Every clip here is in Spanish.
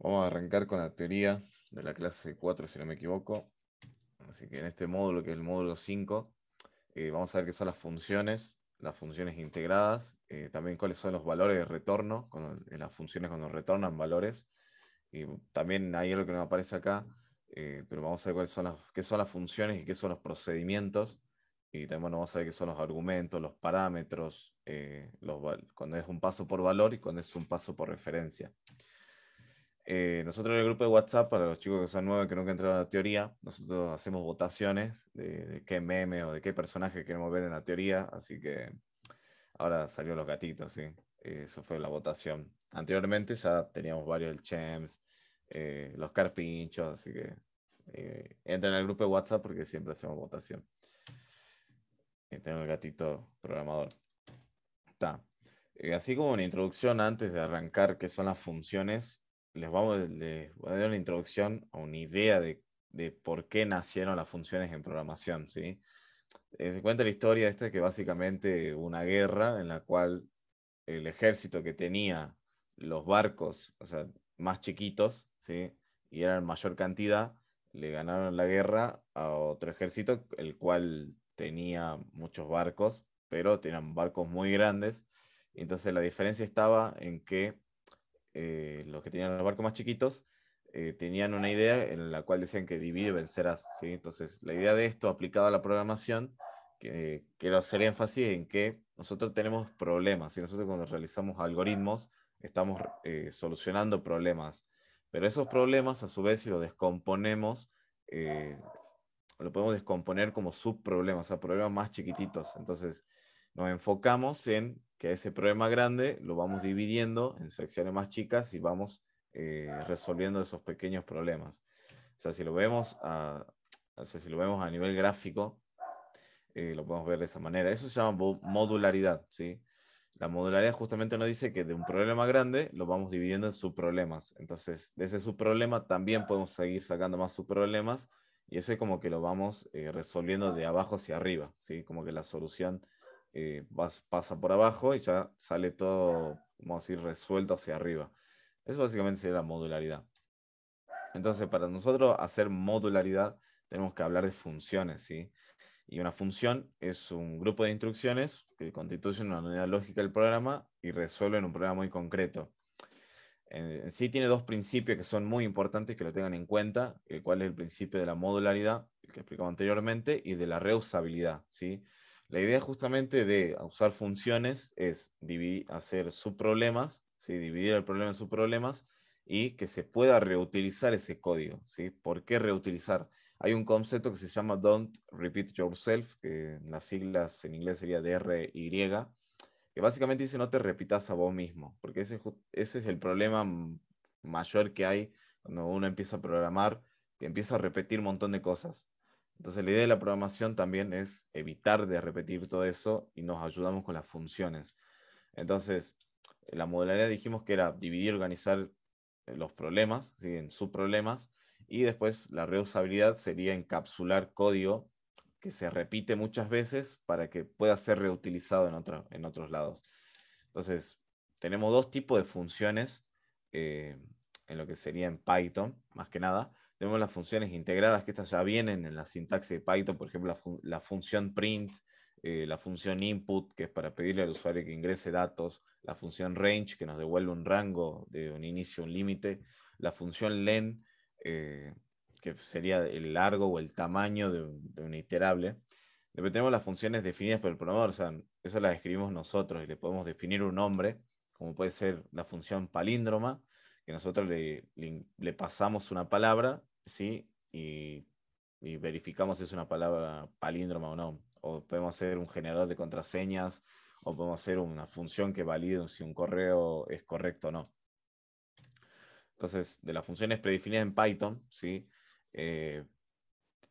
Vamos a arrancar con la teoría de la clase 4, si no me equivoco. Así que en este módulo, que es el módulo 5, eh, vamos a ver qué son las funciones, las funciones integradas, eh, también cuáles son los valores de retorno, en las funciones cuando retornan valores. Y también hay algo que nos aparece acá, eh, pero vamos a ver cuáles son las, qué son las funciones y qué son los procedimientos. Y también vamos a ver qué son los argumentos, los parámetros, los, cuando es un paso por valor y cuando es un paso por referencia. Eh, nosotros en el grupo de WhatsApp, para los chicos que son nuevos y que nunca entraron a la teoría, nosotros hacemos votaciones de, qué meme o de qué personaje queremos ver en la teoría, así que ahora salió los gatitos, sí. Eh, eso fue la votación. Anteriormente ya teníamos varios, el Chems, eh, los Carpinchos, así que entren al grupo de WhatsApp porque siempre hacemos votación. Y tengo el gatito programador. Está. así como una introducción antes de arrancar qué son las funciones, les, vamos, eh, a dar una introducción a una idea de, por qué nacieron las funciones en programación. ¿sí? Eh, se cuenta la historia esta que básicamente una guerra en la cual el ejército que tenía los barcos sea, más chiquitos ¿sí? y eran mayor cantidad, le ganaron la guerra a otro ejército, el cual tenía muchos barcos, pero tenían barcos muy grandes. Entonces la diferencia estaba en que eh, los que tenían los barcos más chiquitos, eh, tenían una idea en la cual decían que divide y vencerás. Entonces, la idea de esto aplicada a la programación, que, quiero hacer énfasis en que nosotros tenemos problemas. y Nosotros cuando realizamos algoritmos, estamos eh, solucionando problemas. Pero esos problemas, a su vez, si los descomponemos, lo podemos descomponer como subproblemas, o sea, problemas más chiquititos. Entonces, nos enfocamos en que ese problema grande lo vamos dividiendo en secciones más chicas y vamos eh, resolviendo esos pequeños problemas. O sea, si lo vemos a, o sea, si lo vemos a nivel gráfico, eh, lo podemos ver de esa manera. Eso se llama modularidad, ¿sí? La modularidad justamente nos dice que de un problema grande lo vamos dividiendo en subproblemas. Entonces, de ese subproblema también podemos seguir sacando más subproblemas y eso es como que lo vamos eh, resolviendo de abajo hacia arriba, ¿sí? Como que la solución eh, pasa por abajo y ya sale todo, como resuelto hacia arriba. Eso básicamente sería la modularidad. Entonces, para nosotros hacer modularidad, tenemos que hablar de funciones, ¿sí? Y una función es un grupo de instrucciones que constituyen una unidad lógica del programa y resuelven un problema muy concreto. Eh, en sí tiene dos principios que son muy importantes que lo tengan en cuenta, el cual es el principio de la modularidad, el que explicaba anteriormente, y de la reusabilidad, ¿sí? La idea justamente de usar funciones es hacer subproblemas, ¿sí? dividir el problema en subproblemas y que se pueda reutilizar ese código. ¿sí? ¿Por qué reutilizar? Hay un concepto que se llama Don't Repeat Yourself, que en las siglas en inglés sería DRY, que básicamente dice no te repitas a vos mismo, porque ese, ese es el problema mayor que hay cuando uno empieza a programar, que empieza a repetir un montón de cosas. Entonces la idea de la programación también es evitar de repetir todo eso y nos ayudamos con las funciones. Entonces, la modularidad dijimos que era dividir, organizar eh, los problemas, en subproblemas, y después la reusabilidad sería encapsular código que se repite muchas veces para que pueda ser reutilizado en, otros lados. Entonces, tenemos dos tipos de funciones eh, en lo que sería en Python, más que nada tenemos las funciones integradas que estas ya vienen en la sintaxis de Python, por ejemplo, la, función print, eh, la función input, que es para pedirle al usuario que ingrese datos, la función range, que nos devuelve un rango de un inicio, un límite, la función len, eh, que sería el largo o el tamaño de un, iterable. Después tenemos las funciones definidas por el programador, o sea, eso las escribimos nosotros y le podemos definir un nombre, como puede ser la función palíndroma, que nosotros le, pasamos una palabra, ¿sí? Y, verificamos si es una palabra palíndroma o no. O podemos hacer un generador de contraseñas, o podemos hacer una función que valide si un correo es correcto o no. Entonces, de las funciones predefinidas en Python, ¿sí? Eh,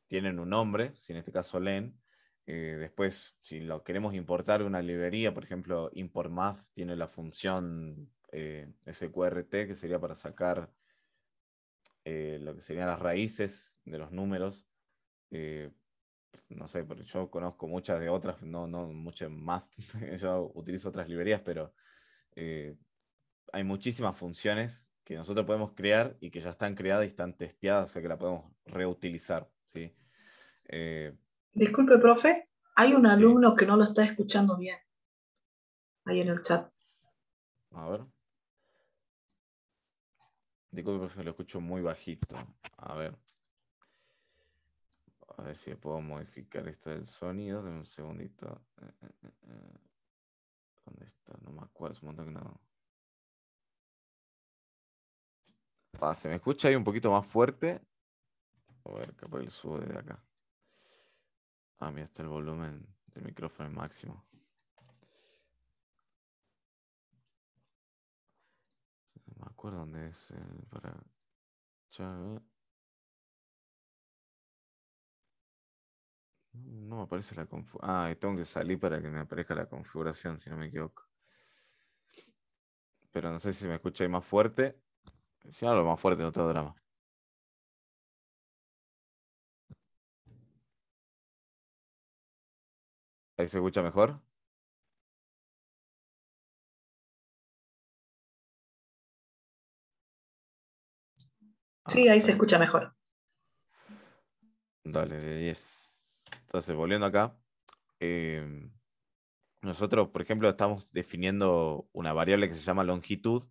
tienen un nombre, si en este caso len. Eh, después, si lo queremos importar de una librería, por ejemplo, import math tiene la función ese eh, QRT que sería para sacar eh, lo que serían las raíces de los números. Eh, no sé, porque yo conozco muchas de otras, no, no muchas más, yo utilizo otras librerías, pero hay muchísimas funciones que nosotros podemos crear y que ya están creadas y están testeadas, o sea que la podemos reutilizar. ¿sí? Disculpe, profe, hay un alumno que no lo está escuchando bien ahí en el chat. A ver lo escucho muy bajito. A ver. A ver si puedo modificar esto del sonido. de un segundito. Eh, eh, eh, ¿Dónde está? No me acuerdo. que no. se me escucha ahí un poquito más fuerte. A ver, capaz el subo de acá. Ah, mira, está el volumen del micrófono máximo. acuerdo dónde es para No me aparece la configuración. Ah, tengo que salir para que me aparezca la configuración, si no me equivoco. Pero no sé si me escucha ahí más fuerte. Si hablo más fuerte, no otro drama. ¿Ahí se escucha mejor? Sí, ahí se escucha mejor. Dale, Entonces, volviendo acá, em, nosotros, por ejemplo, estamos definiendo una variable que se llama longitud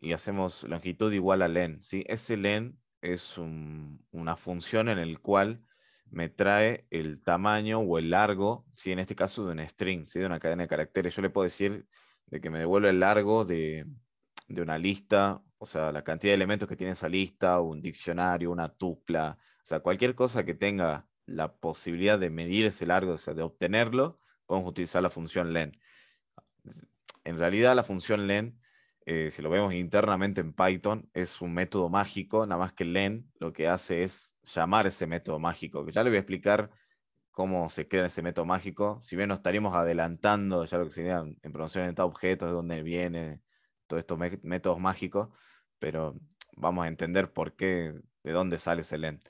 y hacemos longitud igual a len. ¿sí? Ese len es una función en el cual me trae el tamaño o el largo, ¿sí? en este caso de un string, ¿sí? de una cadena de caracteres. Yo le puedo decir de que me devuelve el largo de, de una lista, o sea, la cantidad de elementos que tiene esa lista, un diccionario, una tupla, o sea, cualquier cosa que tenga la posibilidad de medir ese largo, o sea, de obtenerlo, podemos utilizar la función len. En realidad, la función len, eh, si lo vemos internamente en Python, es un método mágico, nada más que len lo que hace es llamar ese método mágico, que ya le voy a explicar cómo se crea ese método mágico. Si bien nos estaríamos adelantando ya lo que sería en promoción de objetos, de dónde viene, todos estos métodos mágicos, pero vamos a entender por qué, de dónde sale ese LEN.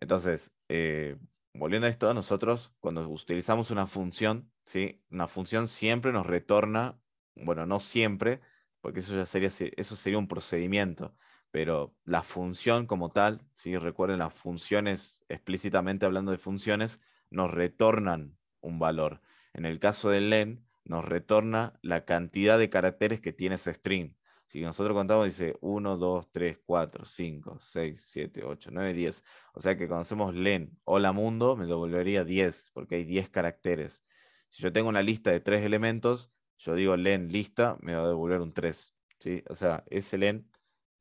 Entonces, eh, volviendo a esto, nosotros cuando utilizamos una función, ¿sí? una función siempre nos retorna, bueno, no siempre, porque eso ya sería, eso sería un procedimiento, pero la función como tal, ¿sí? recuerden las funciones, explícitamente hablando de funciones, nos retornan un valor. En el caso del len, nos retorna la cantidad de caracteres que tiene ese string. Si nosotros contamos, dice 1, 2, 3, 4, 5, 6, 7, 8, 9, 10. O sea que conocemos len hola mundo, me devolvería 10, porque hay 10 caracteres. Si yo tengo una lista de 3 elementos, yo digo len lista, me va a devolver un 3. ¿sí? O sea, ese len,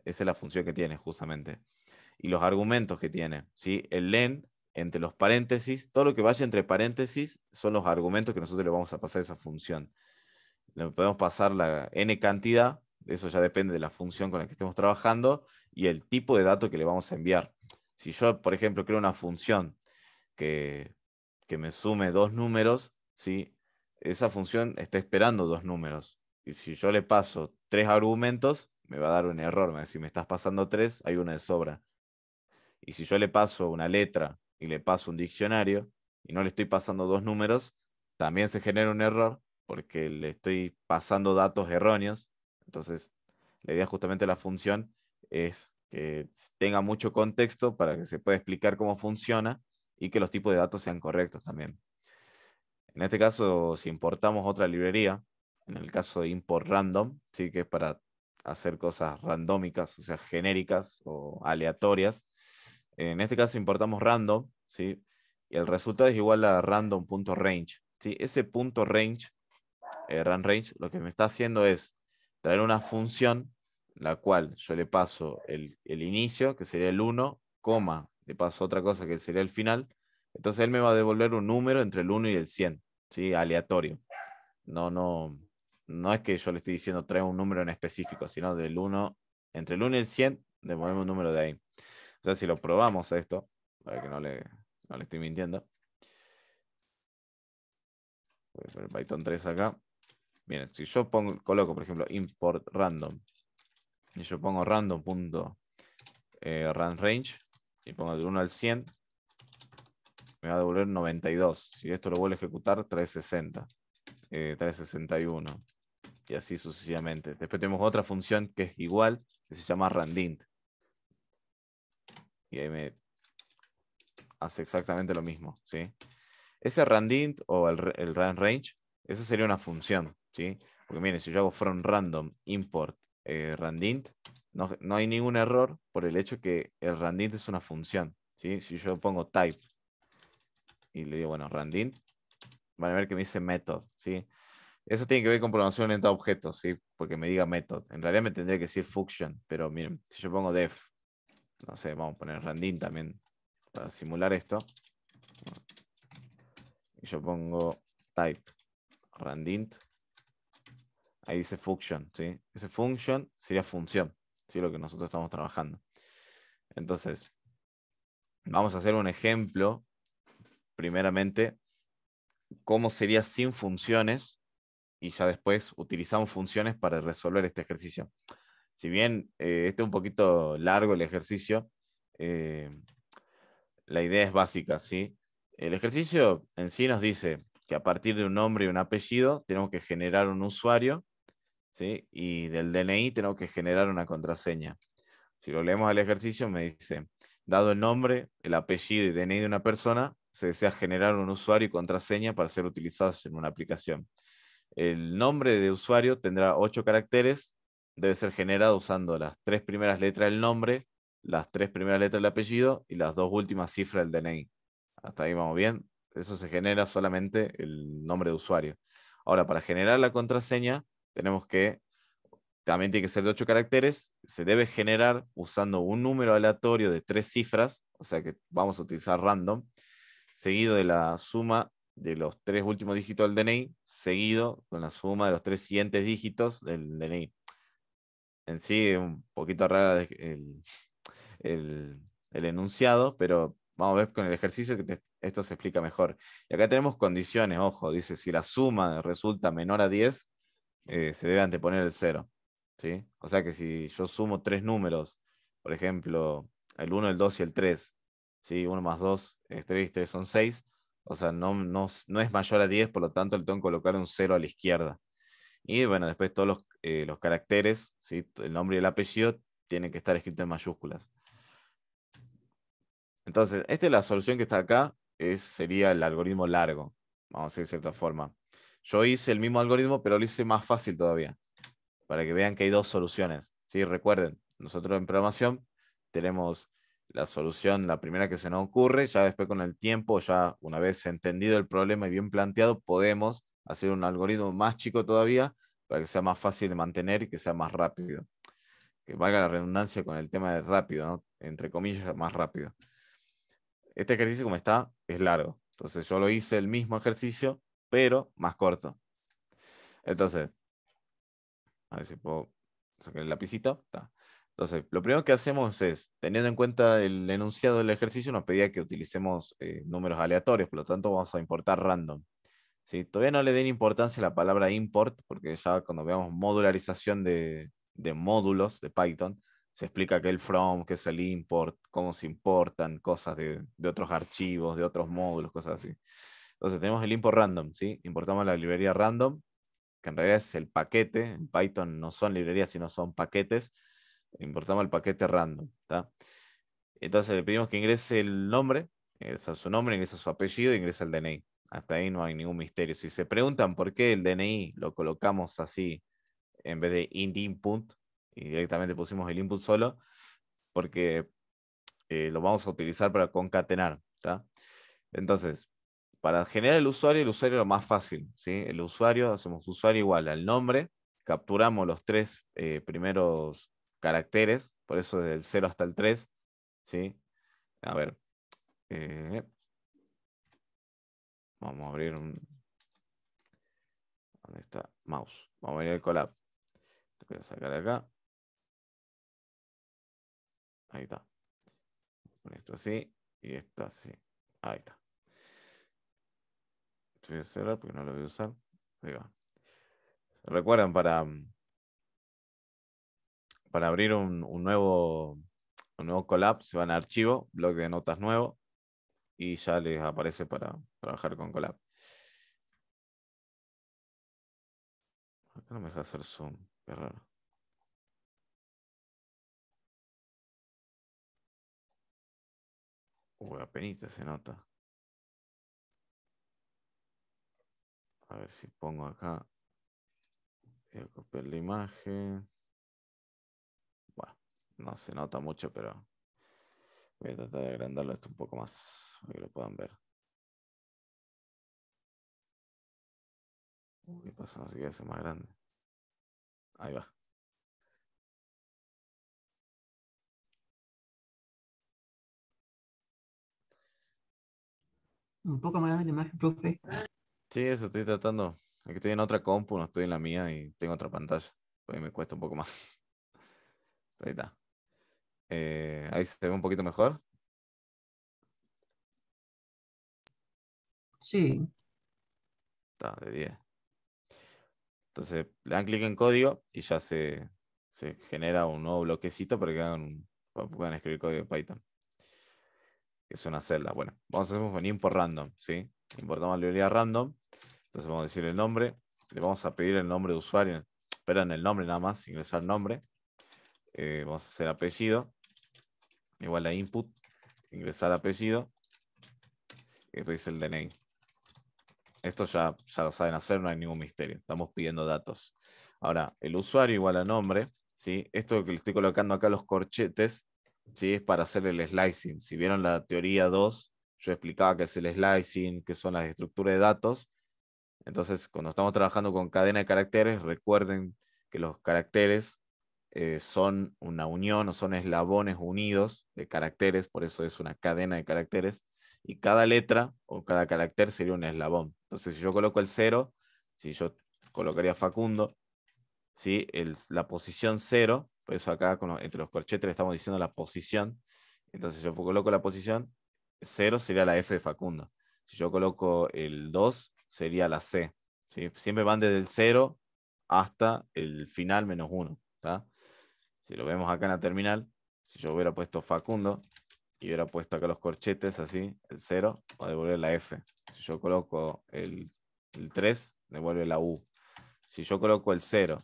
esa es la función que tiene justamente. Y los argumentos que tiene. El len entre los paréntesis, todo lo que vaya entre paréntesis son los argumentos que nosotros le vamos a pasar a esa función. Le podemos pasar la n cantidad, eso ya depende de la función con la que estemos trabajando y el tipo de dato que le vamos a enviar. Si yo, por ejemplo, creo una función que, me sume dos números, ¿sí? esa función está esperando dos números. Y si yo le paso tres argumentos, me va a dar un error. Me va me estás pasando tres, hay una de sobra. Y si yo le paso una letra y le paso un diccionario y no le estoy pasando dos números, también se genera un error porque le estoy pasando datos erróneos. Entonces, la idea justamente de la función es que tenga mucho contexto para que se pueda explicar cómo funciona y que los tipos de datos sean correctos también. En este caso, si importamos otra librería, en el caso de import random, sí que es para hacer cosas randómicas, o sea, genéricas o aleatorias. En este caso importamos random y el resultado es igual a random.range, ¿sí? Ese punto range, eh, range, lo que me está haciendo es traer una función la cual yo le paso el, inicio, que sería el 1, coma, le paso otra cosa que sería el final, entonces él me va a devolver un número entre el 1 y el 100, ¿sí? Aleatorio. No, no, no es que yo le estoy diciendo trae un número en específico, sino del 1, entre el 1 y el 100, devolvemos un número de ahí. O sea, si lo probamos esto, para que no le le estoy mintiendo. Voy a poner Python 3 acá. Miren, si yo pongo, coloco, por ejemplo, import random, y yo pongo random.randrange eh, y pongo del 1 al 100, me va a devolver 92. Si esto lo vuelvo a ejecutar, 360, 361, eh, y así sucesivamente. Después tenemos otra función que es igual, que se llama randint. Y ahí me hace exactamente lo mismo, ¿sí? Ese randint o el, el range, eso sería una función, ¿sí? Porque miren, si yo hago from random import eh, randint, no, hay ningún error por el hecho que el randint es una función, ¿sí? Si yo pongo type y le digo, bueno, randint, van a ver que me dice method, ¿sí? Eso tiene que ver con programación en objetos, ¿sí? Porque me diga method. En realidad me tendría que decir function, pero miren, si yo pongo def, no sé, vamos a poner randint también, para simular esto, y yo pongo type randint, ahí dice function, ¿sí? Ese function sería función, ¿sí? Lo que nosotros estamos trabajando. Entonces, vamos a hacer un ejemplo, primeramente, cómo sería sin funciones, y ya después utilizamos funciones para resolver este ejercicio. Si bien eh, este es un poquito largo el ejercicio, eh, la idea es básica, ¿sí? El ejercicio en sí nos dice que a partir de un nombre y un apellido tenemos que generar un usuario, ¿sí? Y del DNI tenemos que generar una contraseña. Si lo leemos al ejercicio, me dice, dado el nombre, el apellido y DNI de una persona, se desea generar un usuario y contraseña para ser utilizados en una aplicación. El nombre de usuario tendrá ocho caracteres, debe ser generado usando las tres primeras letras del nombre, las tres primeras letras del apellido y las dos últimas cifras del DNI. Hasta ahí vamos bien. Eso se genera solamente el nombre de usuario. Ahora, para generar la contraseña, tenemos que, también tiene que ser de ocho caracteres, se debe generar usando un número aleatorio de tres cifras, o sea que vamos a utilizar random, seguido de la suma de los tres últimos dígitos del DNI, seguido con la suma de los tres siguientes dígitos del DNI. En sí, un poquito rara el, enunciado, pero vamos a ver con el ejercicio que esto se explica mejor. Y acá tenemos condiciones, ojo, dice, si la suma resulta menor a 10, eh, se debe anteponer el 0. ¿sí? O sea que si yo sumo tres números, por ejemplo, el 1, el 2 y el 3, 1 más 2 3 y 3 son 6, o sea, no, no, es mayor a 10, por lo tanto le tengo que colocar un 0 a la izquierda. Y bueno, después todos los, eh, caracteres, el nombre y el apellido, tienen que estar escritos en mayúsculas. Entonces, esta es la solución que está acá, es, sería el algoritmo largo, vamos a decir de cierta forma. Yo hice el mismo algoritmo, pero lo hice más fácil todavía, para que vean que hay dos soluciones. ¿sí? Recuerden, nosotros en programación tenemos la solución, la primera que se nos ocurre, ya después con el tiempo, ya una vez entendido el problema y bien planteado, podemos hacer un algoritmo más chico todavía para que sea más fácil de mantener y que sea más rápido. Que valga la redundancia con el tema de rápido, entre comillas, más rápido este ejercicio como está es largo. Entonces yo lo hice el mismo ejercicio, pero más corto. Entonces, a ver si puedo sacar el lapicito. Entonces, lo primero que hacemos es, teniendo en cuenta el enunciado del ejercicio, nos pedía que utilicemos eh, números aleatorios, por lo tanto vamos a importar random. Si Todavía no le den importancia a la palabra import, porque ya cuando veamos modularización de, de módulos de Python, se explica que el from, que es el import, cómo se importan cosas de, otros archivos, de otros módulos, cosas así. Entonces tenemos el import random, ¿sí? Importamos la librería random, que en realidad es el paquete, en Python no son librerías, sino son paquetes. Importamos el paquete random, ¿ta? Entonces le pedimos que ingrese el nombre, ingresa su nombre, ingrese su apellido, ingresa el DNI. Hasta ahí no hay ningún misterio. Si se preguntan por qué el DNI lo colocamos así en vez de input, y directamente pusimos el input solo, porque eh, lo vamos a utilizar para concatenar. Entonces, para generar el usuario, el usuario es lo más fácil. ¿sí? El usuario, hacemos usuario igual al nombre, capturamos los tres eh, primeros caracteres, por eso desde el 0 hasta el 3. ¿sí? A ver. Eh, vamos a abrir un... ¿Dónde está? Mouse. Vamos a abrir el collab. voy a sacar acá. Ahí está. Pon esto así y esto así. Ahí está. Esto voy a cerrar porque no lo voy a usar. Ahí va. Recuerden, para, para abrir un, nuevo, un nuevo collab, se van a archivo, bloque de notas nuevo, y ya les aparece para trabajar con collab. Acá no me deja hacer zoom, qué raro. Uy, apenita se nota. A ver si pongo acá. Voy a copiar la imagen. Bueno, no se nota mucho, pero voy a tratar de agrandarlo esto un poco más para que lo puedan ver. Uy, pasa, no sé queda más grande. Ahí va. Un poco más de la imagen, profe. Sí, eso estoy tratando. Aquí estoy en otra compu, no estoy en la mía y tengo otra pantalla. Pues ahí me cuesta un poco más. Ahí está. Eh, ahí se ve un poquito mejor. Sí. Está de 10. Entonces le dan clic en código y ya se, genera un nuevo bloquecito para que hagan, para puedan escribir código de Python es una celda. Bueno, vamos a hacer un input random, ¿sí? Importamos la librería random, entonces vamos a decir el nombre, le vamos a pedir el nombre de usuario, pero en el nombre nada más, ingresar nombre, eh, vamos a hacer apellido, igual a input, ingresar apellido, y después el DNI. Esto ya, ya lo saben hacer, no hay ningún misterio, estamos pidiendo datos. Ahora, el usuario igual a nombre, ¿sí? Esto que le estoy colocando acá los corchetes ¿sí? es para hacer el slicing. Si vieron la teoría 2, yo explicaba qué es el slicing, qué son las estructuras de datos. Entonces, cuando estamos trabajando con cadena de caracteres, recuerden que los caracteres eh, son una unión o son eslabones unidos de caracteres, por eso es una cadena de caracteres, y cada letra o cada carácter sería un eslabón. Entonces, si yo coloco el 0, si yo colocaría Facundo, ¿sí? la posición 0 por eso acá entre los corchetes le estamos diciendo la posición. Entonces yo coloco la posición, 0 sería la F de Facundo. Si yo coloco el 2, sería la C. Siempre van desde el 0 hasta el final menos 1. Si lo vemos acá en la terminal, si yo hubiera puesto Facundo y hubiera puesto acá los corchetes así, el 0, va a devolver la F. Si yo coloco el, el 3, devuelve la U. Si yo coloco el 0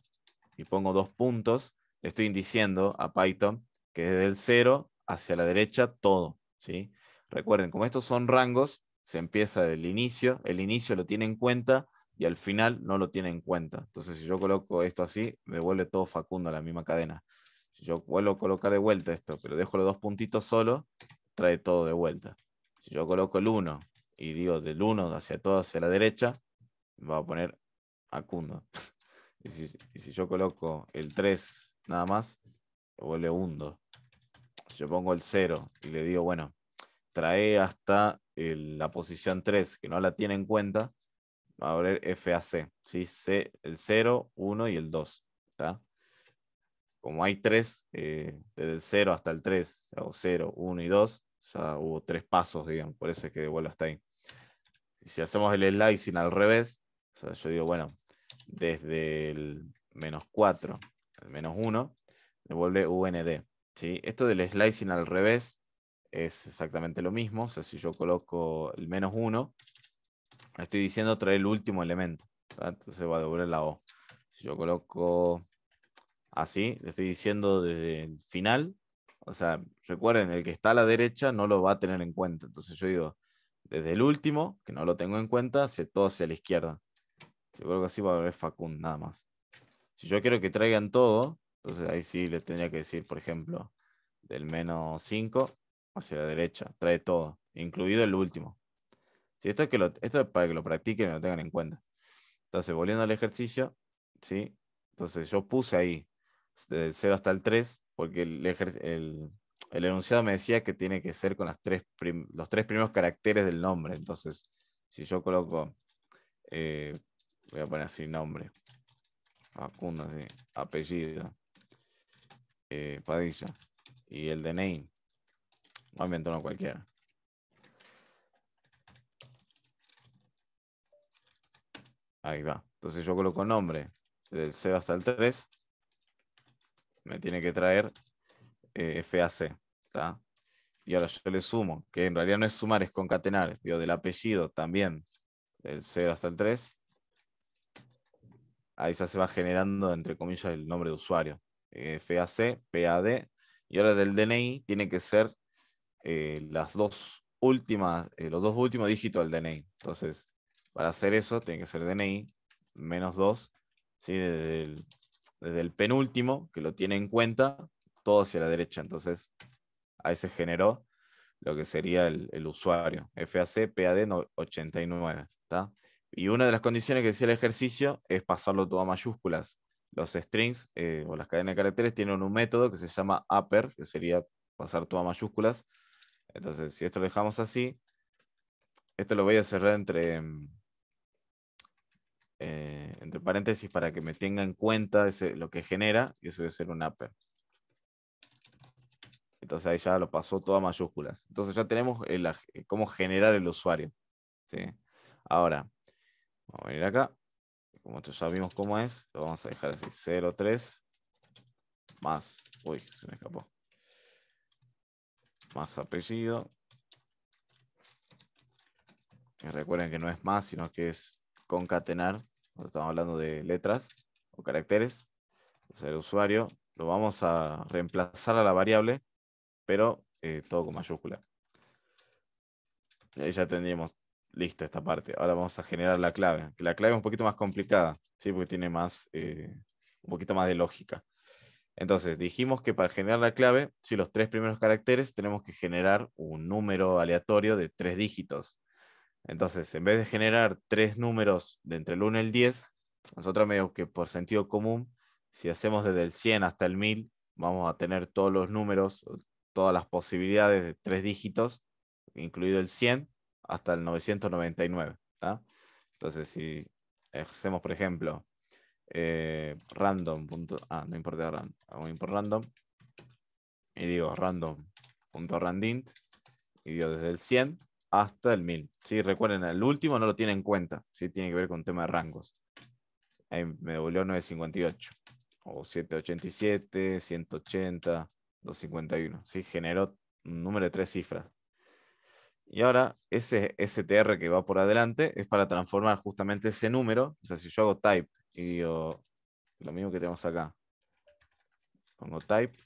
y pongo dos puntos, estoy diciendo a Python que desde el 0 hacia la derecha todo. ¿sí? Recuerden, como estos son rangos, se empieza del inicio, el inicio lo tiene en cuenta y al final no lo tiene en cuenta. Entonces, si yo coloco esto así, me vuelve todo facundo a la misma cadena. Si yo vuelvo a colocar de vuelta esto, pero dejo los dos puntitos solo, trae todo de vuelta. Si yo coloco el 1 y digo del 1 hacia todo hacia la derecha, va a poner acundo. Y si, y si yo coloco el 3 nada más, o 1 hundo. Si yo pongo el 0 y le digo, bueno, trae hasta la posición 3, que no la tiene en cuenta, va a haber FAC, C, el 0, 1 y el 2. Como hay 3, eh, desde el 0 hasta el 3, o 0, 1 y 2, ya hubo tres pasos, digamos, por eso es que devuelvo hasta ahí. si hacemos el slicing al revés, yo digo, bueno, desde el menos 4 al menos uno, devuelve UND. ¿sí? Esto del slicing al revés es exactamente lo mismo. O sea, si yo coloco el menos uno, estoy diciendo trae el último elemento. Entonces va a devolver la O. Si yo coloco así, le estoy diciendo desde el final. O sea, recuerden, el que está a la derecha no lo va a tener en cuenta. Entonces yo digo, desde el último, que no lo tengo en cuenta, hacia todo hacia la izquierda. Yo yo que así va a haber Facund nada más. Si yo quiero que traigan todo, entonces ahí sí le tendría que decir, por ejemplo, del menos 5 hacia la derecha, trae todo, incluido el último. Si esto es, que esto para que lo practiquen y lo tengan en cuenta. Entonces, volviendo al ejercicio, ¿sí? Entonces yo puse ahí de 0 hasta el 3, porque el, enunciado me decía que tiene que ser con las tres los tres primeros caracteres del nombre. Entonces, si yo coloco, eh, voy a poner así nombre, Apellido, sí. Padilla. Eh, y el de Name. No inventó uno cualquiera. Ahí va. Entonces yo coloco nombre del 0 hasta el 3. Me tiene que traer eh, FAC. Y ahora yo le sumo, que en realidad no es sumar, es concatenar. Digo, del apellido también, del 0 hasta el 3 ahí se va generando, entre comillas, el nombre de usuario. Eh, FAC, PAD, y ahora del DNI tiene que ser eh, las dos últimas, eh, los dos últimos dígitos del DNI. Entonces, para hacer eso, tiene que ser DNI menos 2, ¿sí? desde, el, penúltimo, que lo tiene en cuenta, todo hacia la derecha. Entonces, ahí se generó lo que sería el, usuario, FAC PAD 89. está y una de las condiciones que decía el ejercicio es pasarlo todo a mayúsculas. Los strings eh, o las cadenas de caracteres tienen un método que se llama upper, que sería pasar todo a mayúsculas. Entonces, si esto lo dejamos así, esto lo voy a cerrar entre, mm, eh, entre paréntesis para que me tenga en cuenta lo que genera, y eso debe ser un upper. Entonces ahí ya lo pasó todo a mayúsculas. Entonces ya tenemos cómo generar el usuario. Ahora, Vamos a venir acá. Como ya vimos cómo es, lo vamos a dejar así. 0,3 más. Uy, se me escapó. Más apellido. Y recuerden que no es más, sino que es concatenar. Estamos hablando de letras o caracteres. el usuario lo vamos a reemplazar a la variable, pero eh, todo con mayúscula. Y ahí ya tendríamos listo esta parte. Ahora vamos a generar la clave. La clave es un poquito más complicada, ¿sí? porque tiene más, eh, un poquito más de lógica. Entonces, dijimos que para generar la clave, si los tres primeros caracteres, tenemos que generar un número aleatorio de tres dígitos. Entonces, en vez de generar tres números de entre el 1 y el 10, nosotros medio que por sentido común, si hacemos desde el 100 hasta el 1000, vamos a tener todos los números, todas las posibilidades de tres dígitos, incluido el 100, hasta el 999. Entonces, si hacemos, por ejemplo, eh, random. Ah, no importa random. Hago import random. Y digo random.randint. Y digo desde el 100 hasta el 1000. ¿sí? Recuerden, el último no lo tienen en cuenta. si Tiene que ver con un tema de rangos. Ahí me devolvió 958. O 787, 180, 251. ¿sí? Generó un número de tres cifras. Y ahora ese str que va por adelante es para transformar justamente ese número. O sea, si yo hago type y digo lo mismo que tenemos acá, pongo type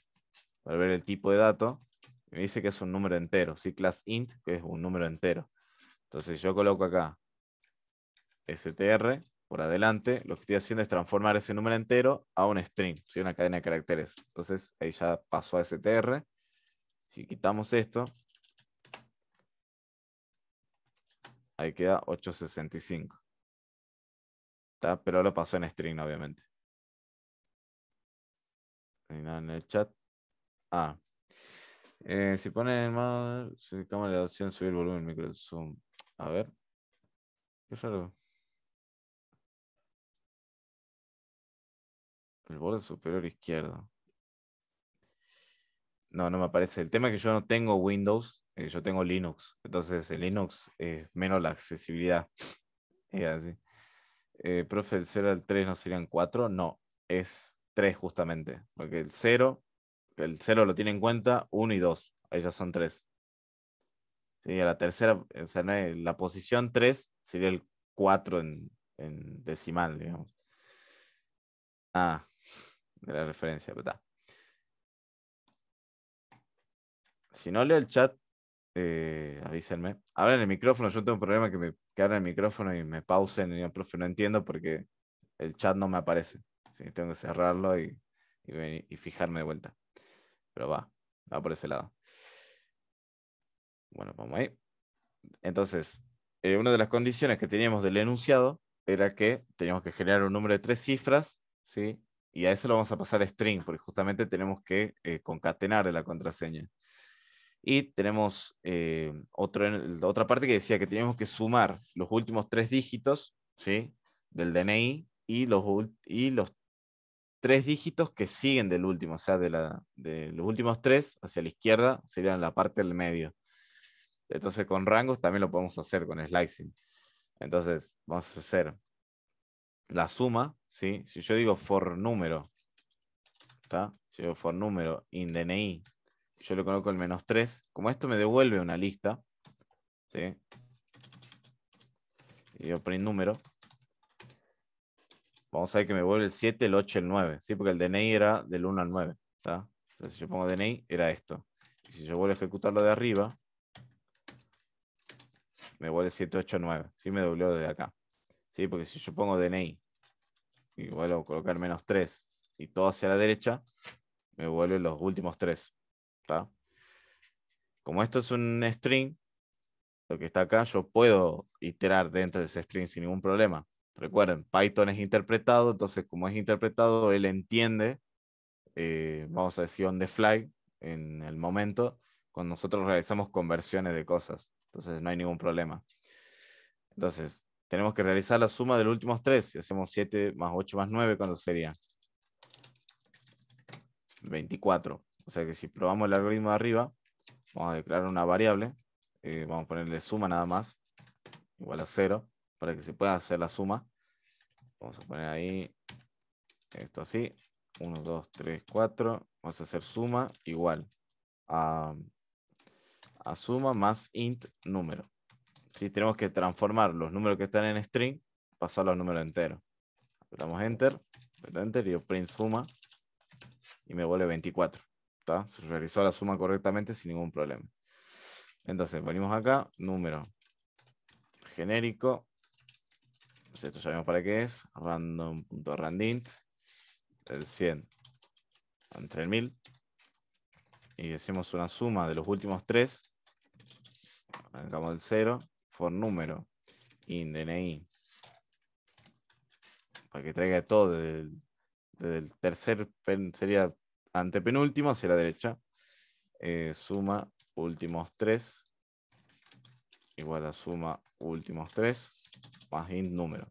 para ver el tipo de dato, me dice que es un número entero, ¿sí? class int, que es un número entero. Entonces yo coloco acá str por adelante, lo que estoy haciendo es transformar ese número entero a un string, ¿sí? una cadena de caracteres. Entonces ahí ya pasó a str. Si quitamos esto, Ahí queda 865. Pero lo pasó en string, obviamente. Hay nada en el chat. Ah. Eh, si ponen más. Si cámara de opción, subir el volumen, micro zoom. A ver. Qué raro. El borde superior izquierdo. No, no me aparece. El tema es que yo no tengo Windows eh, yo tengo Linux, entonces en Linux es menos la accesibilidad. Eh, profe, el 0 al 3 no serían 4, no, es 3 justamente, porque el 0, el 0 lo tiene en cuenta 1 y 2, ahí ya son 3. a la tercera, la posición 3 sería el 4 en, en decimal, digamos. Ah, de la referencia, ¿verdad? Si no leo el chat, eh, avísenme. Hablan el micrófono, yo tengo un problema que me en el micrófono y me pausen y profe, no entiendo porque el chat no me aparece. tengo que cerrarlo y, y, fijarme de vuelta. Pero va, va por ese lado. Bueno, vamos ahí. Entonces, eh, una de las condiciones que teníamos del enunciado era que teníamos que generar un número de tres cifras, ¿sí? Y a eso lo vamos a pasar string, porque justamente tenemos que eh, concatenar la contraseña. Y tenemos eh, otra parte que decía que tenemos que sumar los últimos tres dígitos ¿sí? del DNI y los, y los tres dígitos que siguen del último, o sea, de, la, de los últimos tres hacia la izquierda serían la parte del medio. Entonces con rangos también lo podemos hacer con slicing. Entonces vamos a hacer la suma, ¿sí? Si yo digo for número, Si yo digo for número in DNI yo le coloco el menos 3. Como esto me devuelve una lista, ¿sí? Y yo print número. Vamos a ver que me vuelve el 7, el 8, el 9, ¿sí? Porque el DNI era del 1 al 9, Entonces, si yo pongo DNI, era esto. Y si yo vuelvo a ejecutarlo de arriba, me vuelve 7, 8, 9. ¿Sí? Me dobló desde acá. ¿Sí? Porque si yo pongo DNI y vuelvo a colocar menos 3 y todo hacia la derecha, me vuelve los últimos 3. Como esto es un string, lo que está acá yo puedo iterar dentro de ese string sin ningún problema. Recuerden, Python es interpretado, entonces como es interpretado, él entiende, eh, vamos a decir on the fly, en el momento, cuando nosotros realizamos conversiones de cosas. Entonces no hay ningún problema. Entonces, tenemos que realizar la suma de los últimos tres. Si hacemos 7 más 8 más 9, ¿cuánto sería? 24. O sea que si probamos el algoritmo de arriba, vamos a declarar una variable, eh, vamos a ponerle suma nada más, igual a cero, para que se pueda hacer la suma. Vamos a poner ahí esto así, 1, 2, 3, 4, vamos a hacer suma igual a, suma más int número. si Tenemos que transformar los números que están en string, pasarlos a número entero. Apretamos enter, enter y yo print suma y me vuelve 24. Se realizó la suma correctamente sin ningún problema. Entonces, venimos acá, número genérico. Esto ya vemos para qué es. Random.randint. El 100 entre el 1000. Y decimos una suma de los últimos tres. Arrancamos el 0. For número. In DNI. Para que traiga todo desde el tercer, sería antepenúltimo hacia la derecha. Eh, suma últimos tres. igual a suma últimos tres. más número.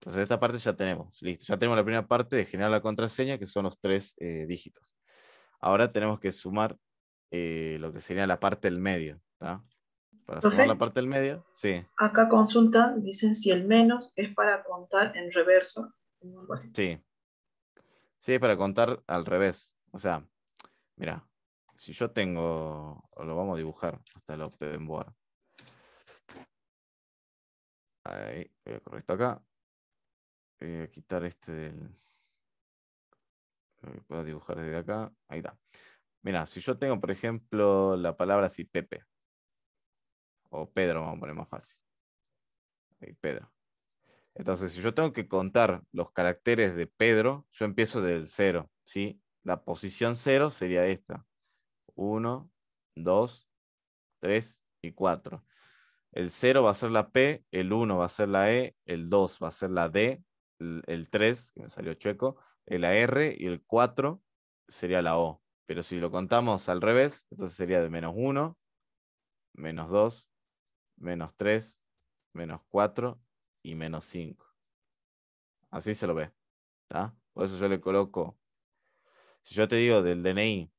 Entonces esta parte ya tenemos, listo. Ya tenemos la primera parte de generar la contraseña que son los tres eh, dígitos. Ahora tenemos que sumar eh, lo que sería la parte del medio. Para sumar la parte del medio, sí. Acá consultan, dicen si el menos es para contar en reverso. Sí, Sí, es para contar al revés. O sea, mira, si yo tengo, lo vamos a dibujar hasta el board. Ahí, voy a correr esto acá. Voy a quitar este del... puedo dibujar desde acá. Ahí está. Mira, si yo tengo, por ejemplo, la palabra así, Pepe. O Pedro, vamos a poner más fácil. Ahí, Pedro. Entonces, si yo tengo que contar los caracteres de Pedro, yo empiezo del 0, La posición 0 sería esta. 1, 2, 3 y 4. El 0 va a ser la P, el 1 va a ser la E, el 2 va a ser la D, el 3, que me salió chueco, la R y el 4 sería la O. Pero si lo contamos al revés, entonces sería de menos 1, menos 2, menos 3, menos 4 y menos 5. Así se lo ve. está Por eso yo le coloco, si yo te digo del DNI,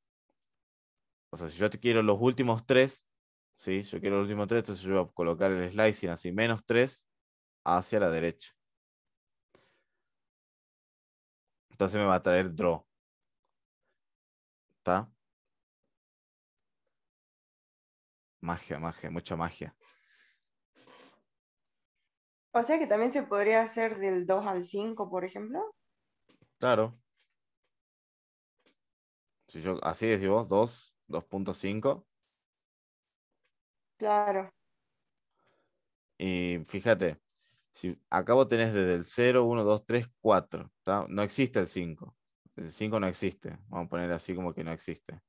o sea, si yo te quiero los últimos 3. Si yo quiero los últimos 3. entonces yo voy a colocar el slicing así, menos 3 hacia la derecha. Entonces me va a traer draw. ¿Está? Magia, magia, mucha magia. O sea que también se podría hacer del 2 al 5, por ejemplo. Claro. Si yo, así vos, 2, 2.5. Claro. Y fíjate, si acá vos tenés desde el 0, 1, 2, 3, 4. No existe el 5. El 5 no existe. Vamos a poner así como que no existe.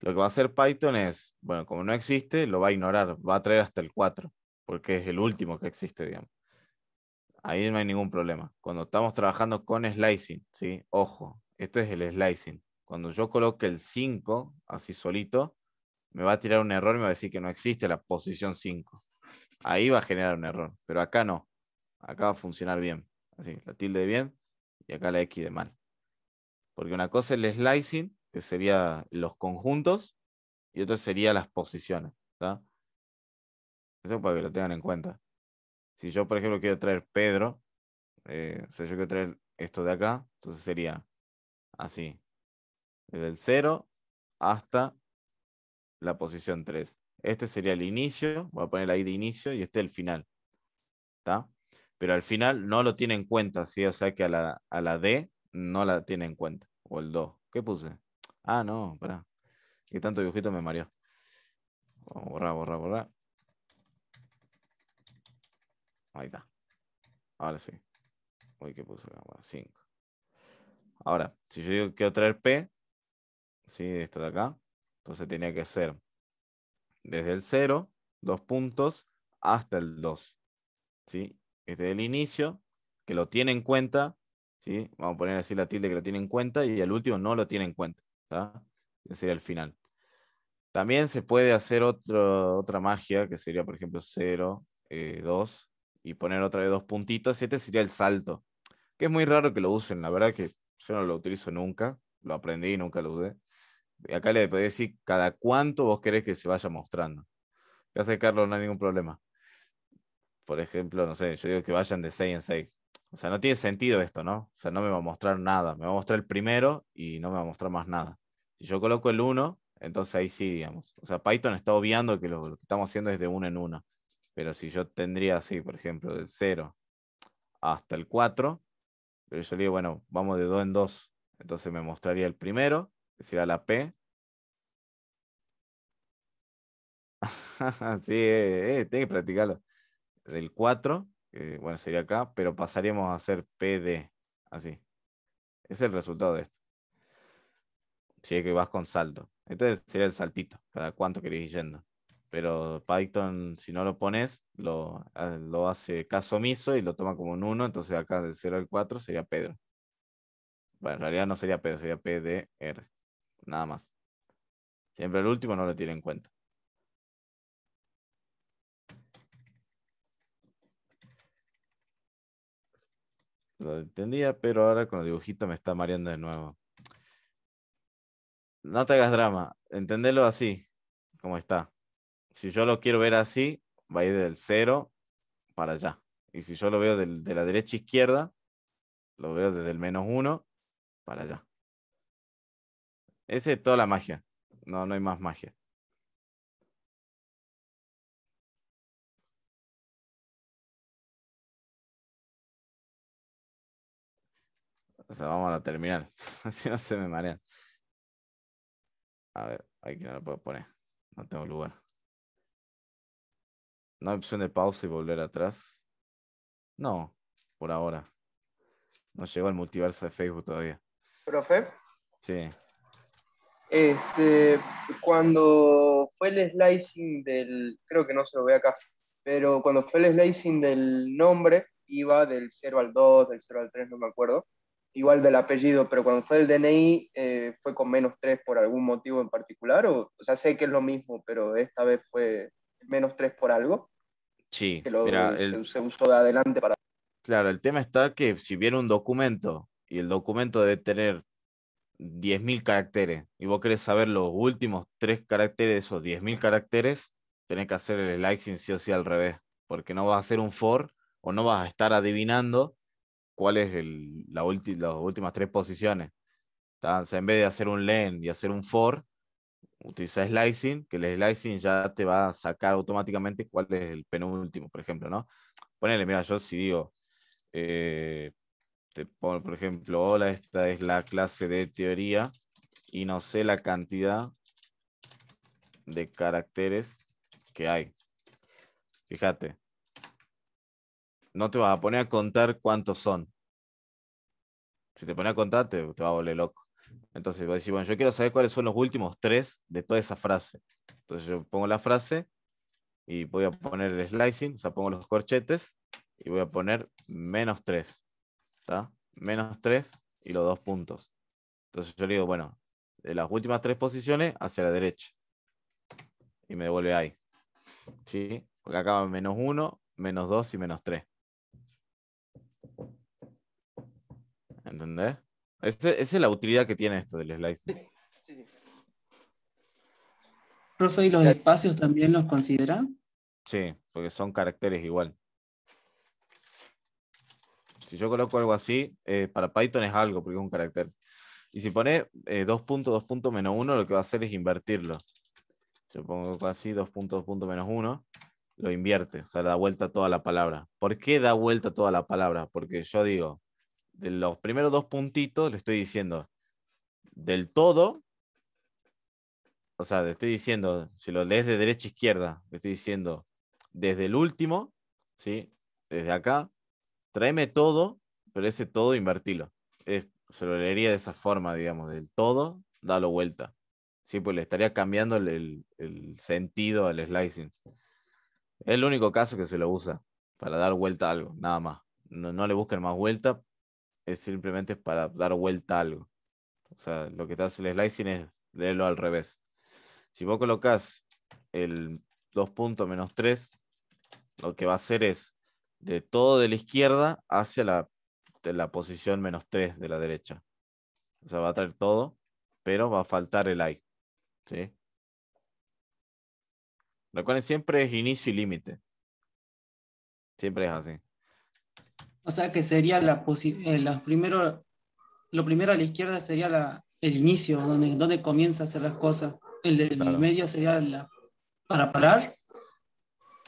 Lo que va a hacer Python es, bueno, como no existe, lo va a ignorar, va a traer hasta el 4 porque es el último que existe, digamos. Ahí no hay ningún problema. Cuando estamos trabajando con slicing, ¿sí? Ojo, esto es el slicing. Cuando yo coloque el 5 así solito, me va a tirar un error y me va a decir que no existe la posición 5. Ahí va a generar un error, pero acá no. Acá va a funcionar bien. Así, la tilde bien y acá la X de mal. Porque una cosa es el slicing, que sería los conjuntos, y otra sería las posiciones. Eso para que lo tengan en cuenta. Si yo, por ejemplo, quiero traer Pedro, eh, o sea, yo quiero traer esto de acá, entonces sería así. Desde el 0 hasta la posición 3. Este sería el inicio, voy a poner ahí de inicio y este el final. ¿Está? Pero al final no lo tiene en cuenta, ¿sí? O sea que a la, a D no la tiene en cuenta. O el 2. ¿Qué puse? Ah, no, pará. Que tanto dibujito me mareó. Vamos borra, borrar, borrar, borrar. Ahí está. Ahora sí. Uy, ¿qué puso acá? 5. Ahora, si yo digo que quiero traer P, ¿sí? Esto de acá. Entonces tenía que ser desde el 0, dos puntos, hasta el 2. ¿Sí? Desde el inicio, que lo tiene en cuenta, ¿sí? Vamos a poner así la tilde que lo tiene en cuenta y el último no lo tiene en cuenta, ¿está? Ese sería el final. También se puede hacer otro, otra magia, que sería, por ejemplo, 0, 2, eh, y poner otra vez dos puntitos. Este sería el salto, que es muy raro que lo usen, la verdad que yo no lo utilizo nunca, lo aprendí y nunca lo usé. acá le podés decir cada cuánto vos querés que se vaya mostrando. Ya Carlos, no hay ningún problema. Por ejemplo, no sé, yo digo que vayan de 6 en 6. O sea, no tiene sentido esto, ¿no? O sea, no me va a mostrar nada. Me va a mostrar el primero y no me va a mostrar más nada. Si yo coloco el 1, entonces ahí sí, digamos. O sea, Python está obviando que lo, que estamos haciendo es de uno en uno. Pero si yo tendría así, por ejemplo, del 0 hasta el 4, pero yo le digo, bueno, vamos de 2 en 2. Entonces me mostraría el primero, que sería la P. sí, eh, eh que practicarlo. Del 4, bueno, sería acá, pero pasaríamos a hacer PD, así. Es el resultado de esto. Si es que vas con salto. Entonces sería el saltito, cada cuánto queréis ir yendo pero Python si no lo pones, ah, lo, hace caso omiso y lo toma como un 1, entonces acá del 0 al 4 sería Pedro. Bueno, en realidad no sería Pedro, sería PDR, nada más. Siempre el último no lo tiene en cuenta. Lo entendía, pero ahora con los dibujitos me está mareando de nuevo. No te hagas drama, entendelo así, como está si yo lo quiero ver así, va a ir del cero para allá. Y si yo lo veo del, de la derecha a izquierda, lo veo desde el menos uno para allá. Esa es toda la magia. No, no hay más magia. O sea, vamos a terminar. Así no se me marean. A ver, aquí no lo puedo poner. No tengo lugar. ¿No hay opción de pausa y volver atrás? No, por ahora. No llegó al multiverso de Facebook todavía. ¿Profe? Sí. Este, cuando fue el slicing del, creo que no se lo ve acá, pero cuando fue el slicing del nombre, iba del 0 al 2, del 0 al 3, no me acuerdo, igual del apellido, pero cuando fue el DNI, eh, ¿fue con menos 3 por algún motivo en particular? O, o sea, sé que es lo mismo, pero esta vez fue menos 3 por algo. Sí, se, usó de adelante para... Claro, el tema está que si viene un documento y el documento debe tener 10.000 caracteres y vos querés saber los últimos 3 caracteres de esos 10.000 caracteres, tenés que hacer el slicing sí o sí al revés, porque no vas a hacer un for o no vas a estar adivinando cuál es el, la las últimas tres posiciones. O en vez de hacer un len y hacer un for, utiliza slicing, que el slicing ya te va a sacar automáticamente cuál es el penúltimo, por ejemplo, ¿no? Ponele, mira, yo si digo, eh, te pongo, por ejemplo, hola, esta es la clase de teoría y no sé la cantidad de caracteres que hay. Fíjate, no te vas a poner a contar cuántos son. Si te pone a contar, te va a volver loco. Entonces, voy a decir, bueno, yo quiero saber cuáles son los últimos tres de toda esa frase. Entonces, yo pongo la frase y voy a poner el slicing, o sea, pongo los corchetes y voy a poner menos tres. ¿Está? Menos tres y los dos puntos. Entonces, yo le digo, bueno, de las últimas tres posiciones hacia la derecha. Y me devuelve ahí. ¿Sí? Porque acá menos uno, menos dos y menos tres. ¿Entendés? Esa es la utilidad que tiene esto del slicing. Sí, ¿y los espacios también los considera? Sí, porque son caracteres igual. Si yo coloco algo así, eh, para Python es algo, porque es un carácter. Y si pone 2.2.1, eh, 2.2.-1, lo que va a hacer es invertirlo. Yo pongo así 2.2.-1, lo invierte, o sea, da vuelta toda la palabra. ¿Por qué da vuelta toda la palabra? Porque yo digo, de los primeros dos puntitos le estoy diciendo del todo, o sea, le estoy diciendo, si lo lees de derecha a izquierda, le estoy diciendo desde el último, ¿sí? Desde acá, tráeme todo, pero ese todo invertilo. se lo leería de esa forma, digamos, del todo, dalo vuelta. Sí, pues le estaría cambiando el, sentido al slicing. Es el único caso que se lo usa para dar vuelta a algo, nada más. No, no, le busquen más vuelta es simplemente para dar vuelta a algo. O sea, lo que te hace el slicing es leerlo al revés. Si vos colocas el 2 puntos menos 3, lo que va a hacer es de todo de la izquierda hacia la, la posición menos 3 de la derecha. O sea, va a traer todo, pero va a faltar el I. ¿Sí? cual siempre es inicio y límite. Siempre es así. O sea que sería eh, la, primero, lo primero a la izquierda sería el inicio, donde, donde comienza a hacer las cosas. El del medio sería la, para parar.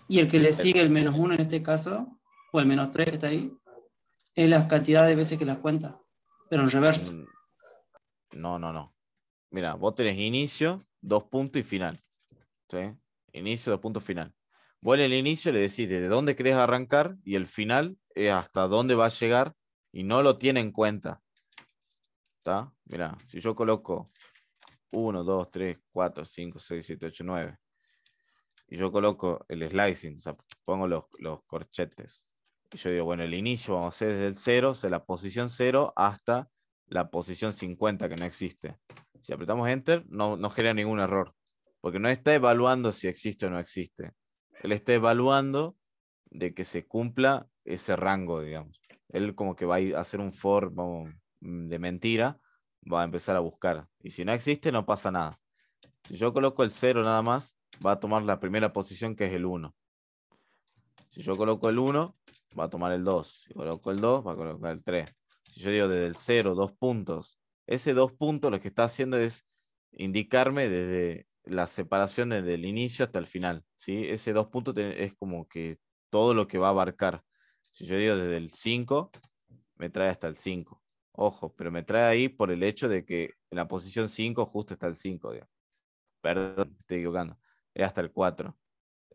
Y el que le sigue, el menos uno en este caso, o el menos tres que está ahí, es la cantidad de veces que las cuenta, pero en reverso. Mm, no, no, no. Mira, vos tenés inicio, dos puntos y final. ¿Sí? Inicio, dos puntos, final. Vos en el inicio le decís desde dónde querés arrancar y el final eh, hasta dónde va a llegar y no lo tiene en cuenta. ¿Está? mira si yo coloco 1, 2, 3, 4, 5, 6, 7, 8, 9 y yo coloco el slicing, o sea, pongo los, corchetes. Y yo digo, bueno, el inicio vamos a hacer desde el 0, o sea, la posición 0 hasta la posición 50, que no existe. Si apretamos Enter, no, no genera ningún error, porque no está evaluando si existe o no existe. Él está evaluando de que se cumpla ese rango, digamos. Él como que va a hacer un for mm, de mentira, va a empezar a buscar. Y si no existe, no pasa nada. Si yo coloco el 0 nada más, va a tomar la primera posición que es el 1. Si yo coloco el 1, va a tomar el 2. Si coloco el 2, va a colocar el 3. Si yo digo desde el 0, dos puntos. Ese dos puntos lo que está haciendo es indicarme desde la separación desde el inicio hasta el final. ¿sí? Ese dos puntos es como que todo lo que va a abarcar. Si yo digo desde el 5, me trae hasta el 5. Ojo, pero me trae ahí por el hecho de que en la posición 5 justo está el 5. Perdón, estoy equivocando. Es hasta el 4.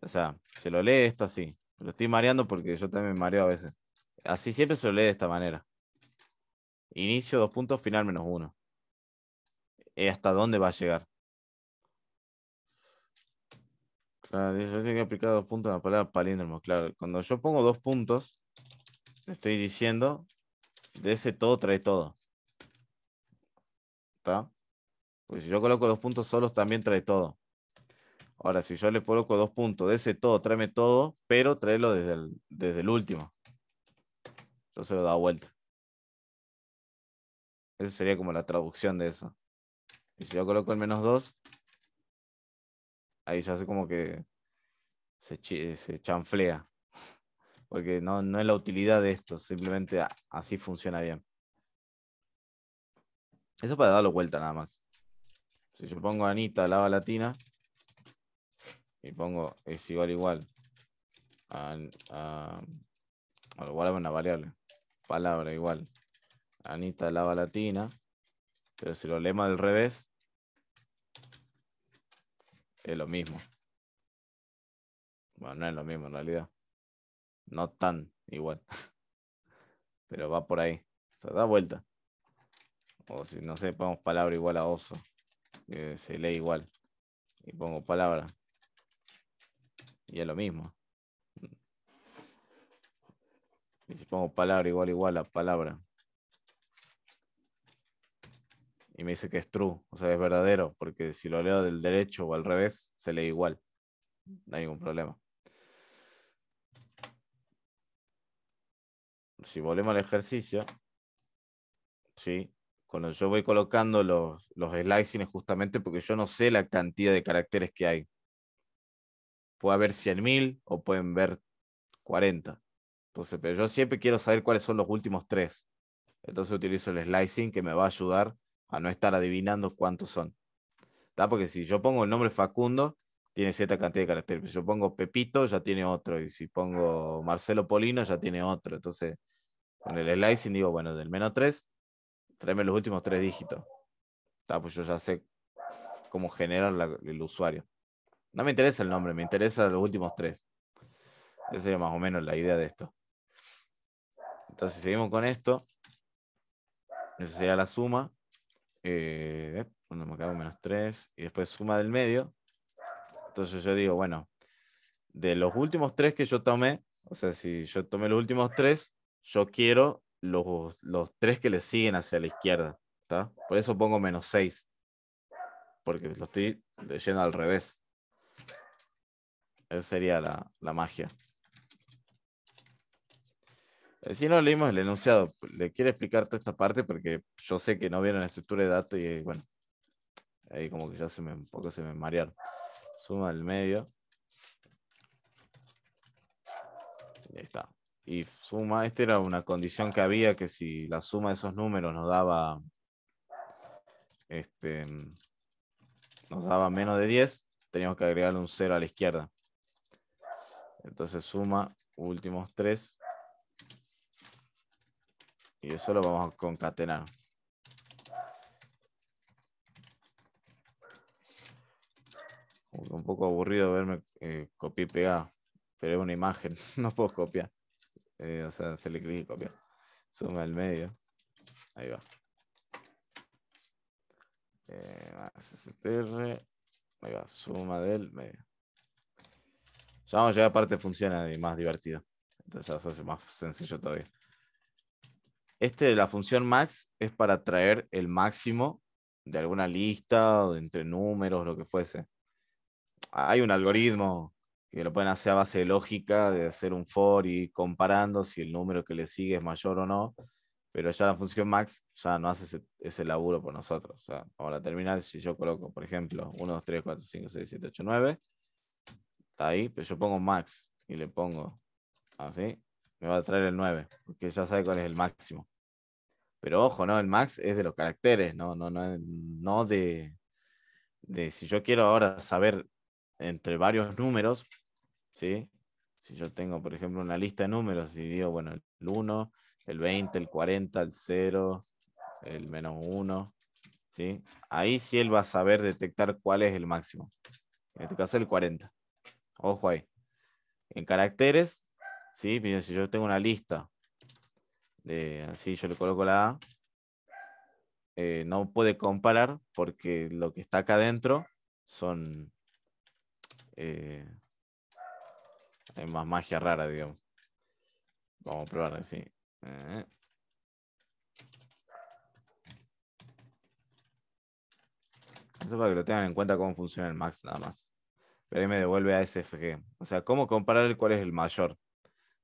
O sea, se lo lee esto así. Lo estoy mareando porque yo también me mareo a veces. Así siempre se lo lee de esta manera. Inicio, dos puntos, final, menos uno. Eh, ¿Hasta dónde va a llegar? Claro, yo tengo que aplicar dos puntos a la palabra palíndromo. Claro, cuando yo pongo dos puntos, estoy diciendo, de ese todo trae todo. ¿Está? Pues si yo coloco dos puntos solos, también trae todo. Ahora, si yo le coloco dos puntos, de ese todo, tráeme todo, pero tráelo desde el, desde el último. Entonces lo da vuelta. Esa sería como la traducción de eso. Y si yo coloco el menos dos, ahí ya hace como que se, se chanflea porque no, es la utilidad de esto, simplemente así funciona bien. Eso para darlo vuelta nada más. Si yo pongo Anita lava latina y pongo es igual igual a, a, a una variable, palabra igual, Anita lava latina, pero si lo lema al revés, es lo mismo. Bueno, no es lo mismo en realidad no tan igual. Pero va por ahí. O sea, da vuelta. O si no sé, pongo palabra igual a oso. Eh, se lee igual. Y pongo palabra. Y es lo mismo. Y si pongo palabra igual igual a palabra. Y me dice que es true, o sea, es verdadero, porque si lo leo del derecho o al revés, se lee igual. No hay ningún problema. si volvemos al ejercicio, ¿sí? cuando yo voy colocando los, los slicings justamente porque yo no sé la cantidad de caracteres que hay. Puede haber 100.000 o pueden ver 40. Entonces, pero yo siempre quiero saber cuáles son los últimos tres. Entonces utilizo el slicing que me va a ayudar a no estar adivinando cuántos son. está Porque si yo pongo el nombre Facundo, tiene cierta cantidad de caracteres. Si yo pongo Pepito, ya tiene otro, y si pongo Marcelo Polino, ya tiene otro. Entonces, con el slicing digo, bueno, del menos 3, tráeme los últimos tres dígitos. pues yo ya sé cómo generar el usuario. No me interesa el nombre, me interesa los últimos tres. Esa sería más o menos la idea de esto. Entonces, seguimos con esto. Esa sería la suma. Eh, cuando me acabo menos 3. Y después suma del medio. Entonces yo digo, bueno, de los últimos tres que yo tomé, o sea, si yo tomé los últimos tres, yo quiero los, los tres que le siguen hacia la izquierda. ¿está? Por eso pongo menos seis, porque lo estoy leyendo al revés. eso sería la, magia. Eh, si no leímos el enunciado, le quiero explicar toda esta parte porque yo sé que no vieron la estructura de datos y bueno, ahí como que ya se me, un poco se me marearon suma del medio. Y ahí está. Y suma, esta era una condición que había que si la suma de esos números nos daba este, nos daba menos de 10, teníamos que agregarle un 0 a la izquierda. Entonces suma últimos 3. Y eso lo vamos a concatenar. un poco aburrido verme eh, copiar y pegar, pero es una imagen, no puedo copiar. Eh, o sea, se le clic y copiar. Suma del medio. Ahí va. Eh, Ahí va, suma del medio. Ya vamos a llegar parte funciona y más divertido Entonces ya se hace más sencillo todavía. Este de la función max es para traer el máximo de alguna lista o entre números, lo que fuese hay un algoritmo que lo pueden hacer a base de lógica, de hacer un for y comparando si el número que le sigue es mayor o no, pero ya la función max ya no hace ese, laburo por nosotros. O sea, ahora terminal, si yo coloco, por ejemplo, 1, 2, 3, 4, 5, 6, 7, 8, 9, está ahí, pero yo pongo max y le pongo así, me va a traer el 9, porque ya sabe cuál es el máximo. Pero ojo, ¿no? El max es de los caracteres, no, no, de, de si yo quiero ahora saber entre varios números, ¿sí? Si yo tengo, por ejemplo, una lista de números y digo, bueno, el 1, el 20, el 40, el 0, el menos 1, ¿sí? Ahí sí él va a saber detectar cuál es el máximo. En este caso el 40. Ojo ahí. En caracteres, ¿sí? si yo tengo una lista, de, así yo le coloco la A, eh, no puede comparar porque lo que está acá adentro son hay eh, más magia rara, digamos. Vamos a probar así. Eso eh. para que lo tengan en cuenta cómo funciona el max nada más. Pero ahí me devuelve a SFG. O sea, ¿cómo comparar cuál es el mayor?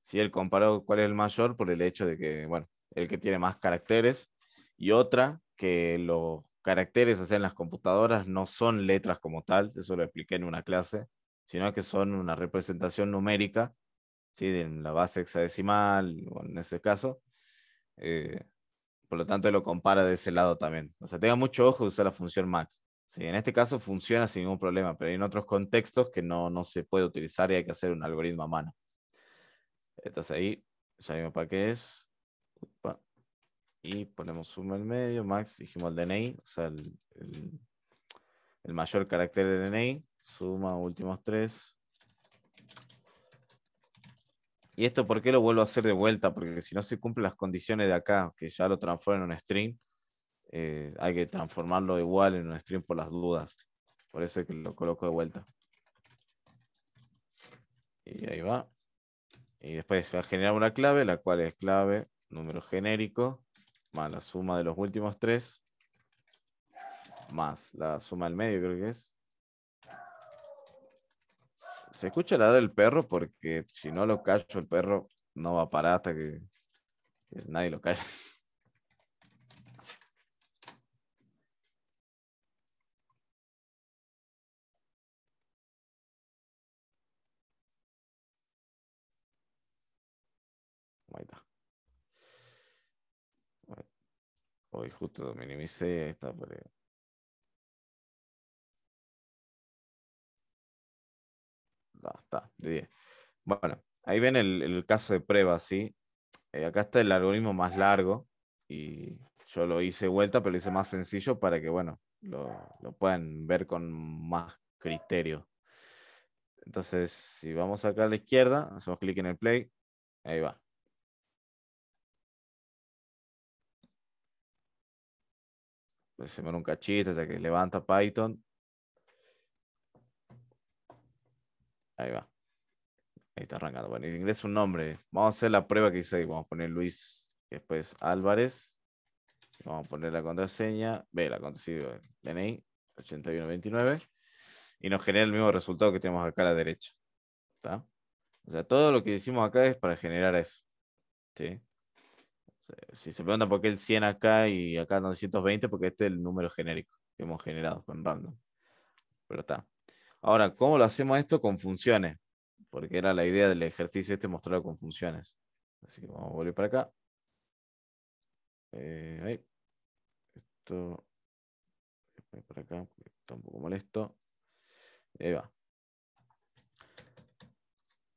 Si él comparó cuál es el mayor por el hecho de que, bueno, el que tiene más caracteres y otra que los caracteres, o en las computadoras no son letras como tal, eso lo expliqué en una clase, sino que son una representación numérica, ¿sí? en la base hexadecimal, en ese caso. Eh, por lo tanto, lo compara de ese lado también. O sea, tenga mucho ojo de usar la función max. Sí, en este caso funciona sin ningún problema, pero hay en otros contextos que no, no se puede utilizar y hay que hacer un algoritmo a mano. Entonces ahí, ya vimos para qué es. Y ponemos suma al medio, max, dijimos el DNI, o sea, el, el, el mayor carácter del DNI. Suma últimos tres. ¿Y esto por qué lo vuelvo a hacer de vuelta? Porque si no se cumplen las condiciones de acá, que ya lo transformo en un string, eh, hay que transformarlo igual en un string por las dudas. Por eso que lo coloco de vuelta. Y ahí va. Y después va a generar una clave, la cual es clave, número genérico, más la suma de los últimos tres, más la suma del medio, creo que es, se escucha la del perro porque si no lo callo, el perro no va a parar hasta que, nadie lo calle. Ahí está. Hoy justo minimicé esta, pero... Bueno, ahí ven el, caso de prueba, ¿sí? Eh, acá está el algoritmo más largo y yo lo hice vuelta, pero lo hice más sencillo para que, bueno, lo, lo puedan ver con más criterio. Entonces, si vamos acá a la izquierda, hacemos clic en el play, ahí va. un cachito ya que levanta Python. Ahí va. Ahí está arrancando. Bueno, ingresa un nombre. Vamos a hacer la prueba que hice ahí. Vamos a poner Luis, después Álvarez. Vamos a poner la contraseña. Ve la contraseña DNI 8129. Y nos genera el mismo resultado que tenemos acá a la derecha. ¿Está? O sea, todo lo que hicimos acá es para generar eso. ¿Sí? Si se pregunta por qué el 100 acá y acá 920, porque este es el número genérico que hemos generado con random. Pero está. Ahora, ¿cómo lo hacemos esto con funciones? Porque era la idea del ejercicio este mostrarlo con funciones. Así que vamos a volver para acá. Eh, ahí. Esto. Para acá, está un poco molesto. Ahí va.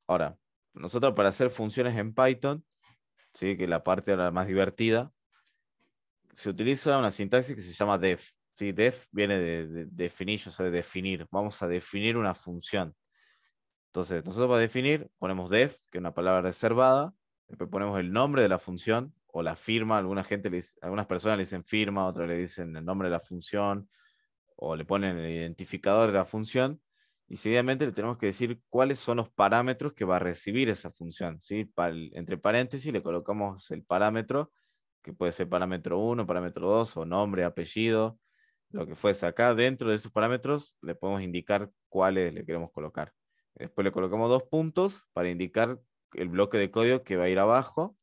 Ahora, nosotros para hacer funciones en Python, ¿sí? que la parte ahora más divertida, se utiliza una sintaxis que se llama def. Sí, def viene de, definir, de definir. Vamos a definir una función. Entonces, nosotros para definir ponemos def, que es una palabra reservada, después ponemos el nombre de la función o la firma. Alguna gente algunas personas le dicen firma, otras le dicen el nombre de la función o le ponen el identificador de la función. Y seguidamente le tenemos que decir cuáles son los parámetros que va a recibir esa función. ¿sí? entre paréntesis le colocamos el parámetro, que puede ser parámetro 1, parámetro 2 o nombre, apellido lo que fuese. Acá dentro de esos parámetros le podemos indicar cuáles le queremos colocar. Después le colocamos dos puntos para indicar el bloque de código que va a ir abajo,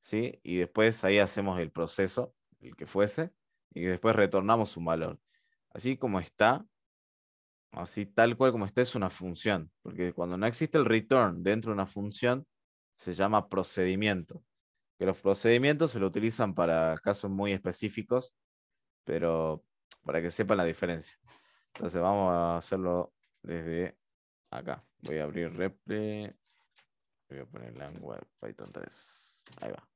¿sí? Y después ahí hacemos el proceso, el que fuese, y después retornamos un valor. Así como está, así tal cual como está es una función, porque cuando no existe el return dentro de una función, se llama procedimiento. Que los procedimientos se lo utilizan para casos muy específicos, pero para que sepan la diferencia. Entonces vamos a hacerlo desde acá. Voy a abrir Reply Voy a poner Language Python 3. Ahí va.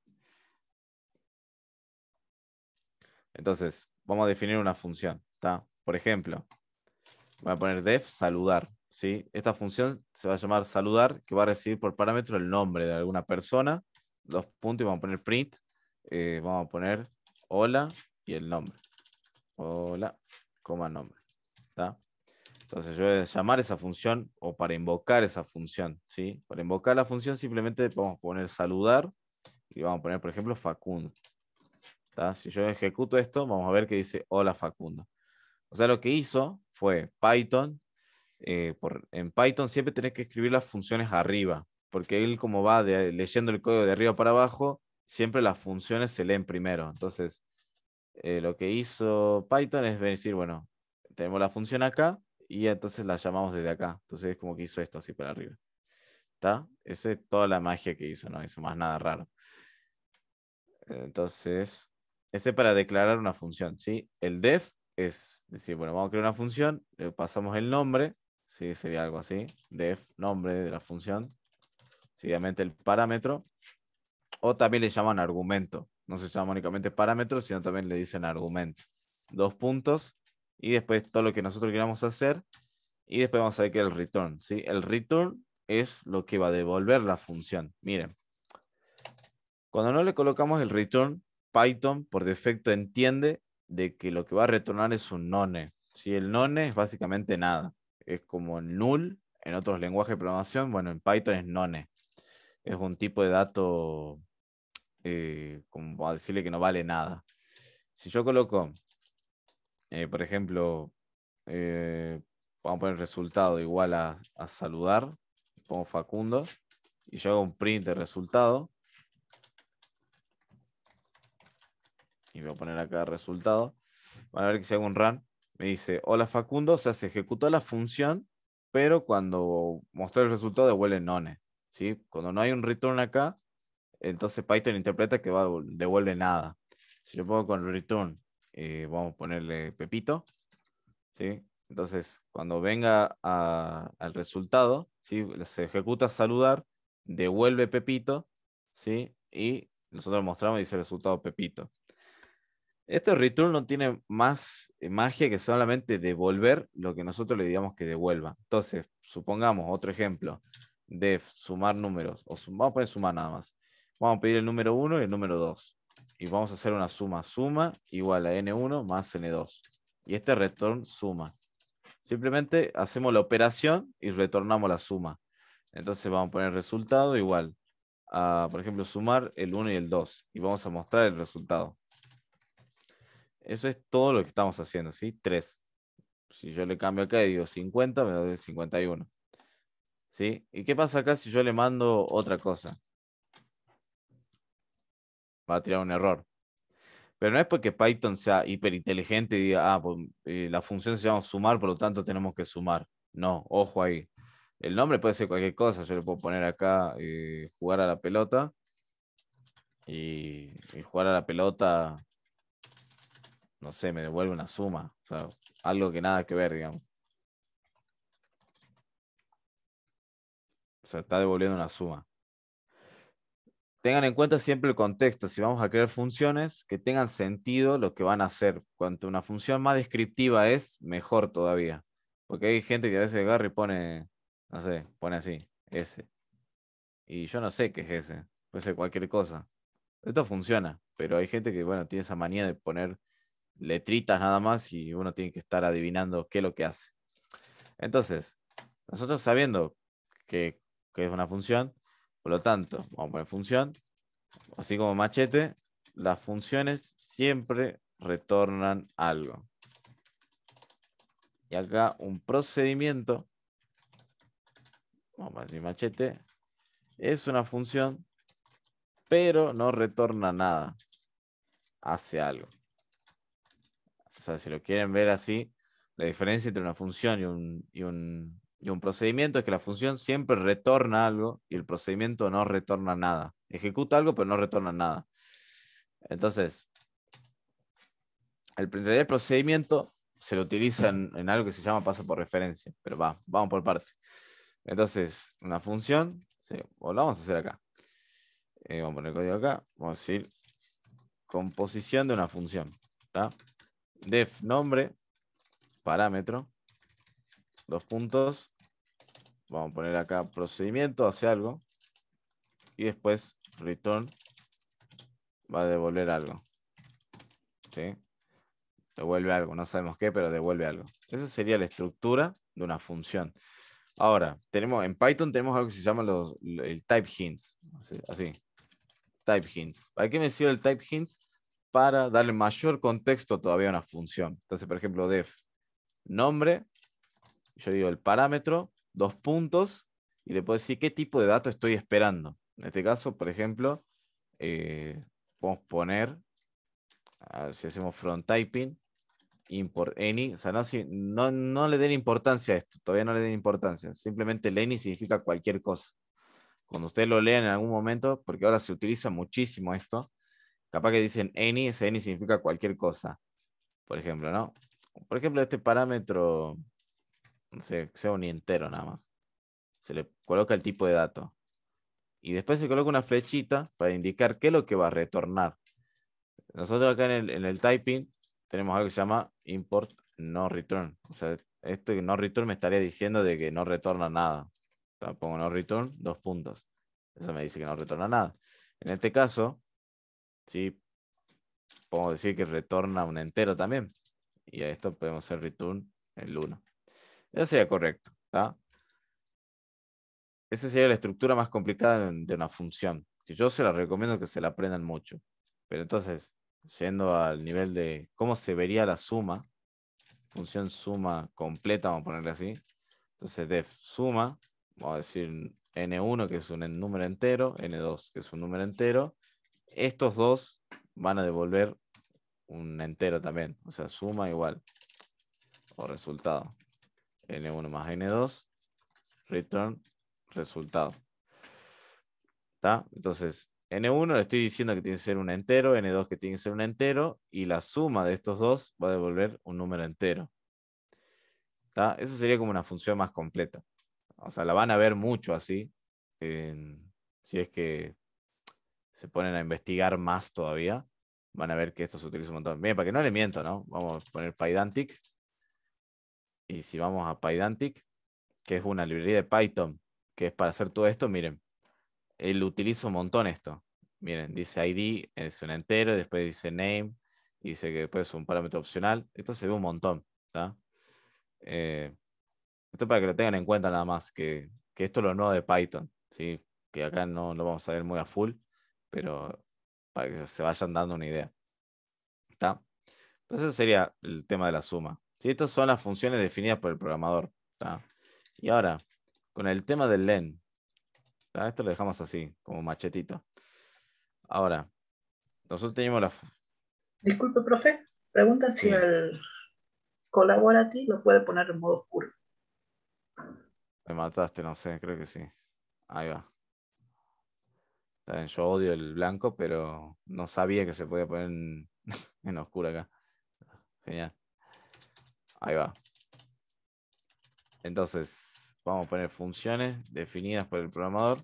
Entonces, vamos a definir una función. Por ejemplo, voy a poner def saludar. ¿sí? Esta función se va a llamar saludar, que va a recibir por parámetro el nombre de alguna persona. Dos puntos y vamos a poner print. Eh, vamos a poner hola y el nombre hola, coma nombre. Entonces yo voy a llamar esa función o para invocar esa función. ¿sí? Para invocar la función simplemente vamos a poner saludar y vamos a poner, por ejemplo, Facundo. Si yo ejecuto esto, vamos a ver que dice hola Facundo. O sea, lo que hizo fue Python. Eh, por, en Python siempre tenés que escribir las funciones arriba, porque él como va leyendo el código de arriba para abajo, siempre las funciones se leen primero. Entonces, eh, lo que hizo Python es decir, bueno, tenemos la función acá y entonces la llamamos desde acá. Entonces es como que hizo esto así para arriba. ¿Está? Esa es toda la magia que hizo, no hizo más nada raro. Entonces, ese es para declarar una función, ¿sí? El def es decir, bueno, vamos a crear una función, le pasamos el nombre, ¿sí? Sería algo así, def, nombre de la función, seguidamente el parámetro, o también le llaman argumento, no se llama únicamente parámetros, sino también le dicen argumento. Dos puntos y después todo lo que nosotros queramos hacer y después vamos a ver que el return, ¿sí? El return es lo que va a devolver la función. Miren, cuando no le colocamos el return, Python por defecto entiende de que lo que va a retornar es un none. Si el none es básicamente nada, es como null en otros lenguajes de programación, bueno, en Python es none. Es un tipo de dato eh, como a decirle que no vale nada. Si yo coloco, eh, por ejemplo, eh, vamos a poner resultado igual a, saludar, pongo Facundo, y yo hago un print de resultado, y voy a poner acá resultado, van a ver que si hago un run, me dice, hola Facundo, o sea, se ejecutó la función, pero cuando mostré el resultado devuelve none. ¿sí? Cuando no hay un return acá, entonces Python interpreta que devuelve nada. Si yo pongo con return, eh, vamos a ponerle Pepito, Entonces, cuando venga al resultado, se ejecuta saludar, devuelve Pepito, ¿sí? y nosotros mostramos y dice resultado Pepito. Este return no tiene más eh, magia que solamente devolver lo que nosotros le digamos que devuelva. Entonces, supongamos otro ejemplo de sumar números, o vamos a poner sumar nada más vamos a pedir el número 1 y el número 2. Y vamos a hacer una suma suma igual a n1 más n2. Y este return suma. Simplemente hacemos la operación y retornamos la suma. Entonces vamos a poner resultado igual a, por ejemplo, sumar el 1 y el 2. Y vamos a mostrar el resultado. Eso es todo lo que estamos haciendo, ¿sí? 3. Si yo le cambio acá y digo 50, me da el 51. ¿Sí? ¿Y qué pasa acá si yo le mando otra cosa? va a tirar un error. Pero no es porque Python sea hiperinteligente y diga, ah, pues, eh, la función se llama sumar, por lo tanto tenemos que sumar. No, ojo ahí. El nombre puede ser cualquier cosa. Yo le puedo poner acá eh, jugar a la pelota. Y, y, jugar a la pelota, no sé, me devuelve una suma. O sea, algo que nada que ver, digamos. O sea, está devolviendo una suma tengan en cuenta siempre el contexto. Si vamos a crear funciones, que tengan sentido lo que van a hacer. Cuanto una función más descriptiva es, mejor todavía. Porque hay gente que a veces agarra y pone, no sé, pone así, s. Y yo no sé qué es ese. Puede ser cualquier cosa. Esto funciona, pero hay gente que, bueno, tiene esa manía de poner letritas nada más y uno tiene que estar adivinando qué es lo que hace. Entonces, nosotros sabiendo que, que es una función, por lo tanto, vamos a poner función, así como machete, las funciones siempre retornan algo. Y acá un procedimiento, vamos a decir machete, es una función, pero no retorna nada, hace algo. O sea, si lo quieren ver así, la diferencia entre una función y un, y un y un procedimiento es que la función siempre retorna algo y el procedimiento no retorna nada. Ejecuta algo, pero no retorna nada. Entonces, el primer procedimiento se lo utiliza en, algo que se llama paso por referencia, pero va, vamos por parte. Entonces, una función, o la vamos a hacer acá. Eh, vamos a poner el código acá, vamos a decir composición de una función. Def nombre, parámetro, dos puntos, Vamos a poner acá procedimiento, hace algo. Y después return va a devolver algo. ¿Sí? Devuelve algo, no sabemos qué, pero devuelve algo. Esa sería la estructura de una función. Ahora, tenemos, en Python tenemos algo que se llama los, el type hints. Así, Type hints. ¿Para qué me sirve el type hints? Para darle mayor contexto todavía a una función. Entonces, por ejemplo, def nombre, yo digo el parámetro dos puntos y le puedo decir qué tipo de dato estoy esperando. En este caso, por ejemplo, eh, podemos poner, a ver si hacemos front typing, import any, o sea, no, no, no, le den importancia a esto, todavía no le den importancia, simplemente el any significa cualquier cosa. Cuando ustedes lo lean en algún momento, porque ahora se utiliza muchísimo esto, capaz que dicen any, ese any significa cualquier cosa. Por ejemplo, ¿no? Por ejemplo, este parámetro sea un entero nada más. Se le coloca el tipo de dato. Y después se coloca una flechita para indicar qué es lo que va a retornar. Nosotros acá en el, typing tenemos algo que se llama import no return. O sea, esto no return me estaría diciendo de que no retorna nada. pongo no return, dos puntos. Eso me dice que no retorna nada. En este caso, sí, podemos decir que retorna un entero también. Y a esto podemos hacer return el 1. Eso sería correcto. Esa sería la estructura más complicada de una función, que yo se la recomiendo que se la aprendan mucho. Pero entonces, yendo al nivel de cómo se vería la suma, función suma completa, vamos a ponerle así. Entonces, def suma, vamos a decir n1 que es un número entero, n2 que es un número entero. Estos dos van a devolver un entero también, o sea, suma igual o resultado. N1 más N2, return resultado. ¿Está? Entonces, N1 le estoy diciendo que tiene que ser un entero, N2 que tiene que ser un entero, y la suma de estos dos va a devolver un número entero. ¿Está? Eso sería como una función más completa. O sea, la van a ver mucho así, si es que se ponen a investigar más todavía, van a ver que esto se utiliza un montón. Bien, para que no le miento, ¿no? Vamos a poner PyDantic. Y si vamos a Pydantic, que es una librería de Python, que es para hacer todo esto, miren, él utiliza un montón esto. Miren, dice ID, es eh, un entero, después dice name, y dice que después es un parámetro opcional. Esto se ve un montón. Esto eh, esto para que lo tengan en cuenta nada más, que, esto es lo nuevo de Python, ¿sí? que acá no lo vamos a ver muy a full, pero para que se vayan dando una idea. ¿Está? Entonces sería el tema de la suma. Estas son las funciones definidas por el programador. Y ahora, con el tema del len. Esto lo dejamos así, como machetito. Ahora, nosotros tenemos la... Disculpe, profe. Pregunta si el colaborativo lo puede poner en modo oscuro. Me mataste, no sé, creo que sí. Ahí va. Yo odio el blanco, pero no sabía que se podía poner en oscuro acá. Genial. Ahí va. Entonces, vamos a poner funciones definidas por el programador.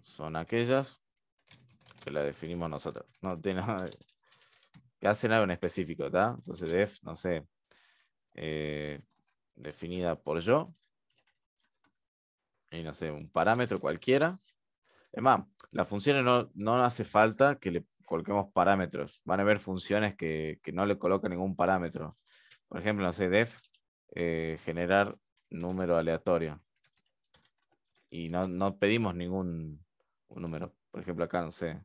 Son aquellas que las definimos nosotros. No tiene nada que hacen algo en específico, ¿está? Entonces, def, no sé, eh, definida por yo. Y no sé, un parámetro cualquiera. Es más, las funciones no, no hace falta que le coloquemos parámetros. Van a haber funciones que, no le colocan ningún parámetro. Por ejemplo, no sé, def, eh, generar número aleatorio. Y no, pedimos ningún número. Por ejemplo, acá, no sé,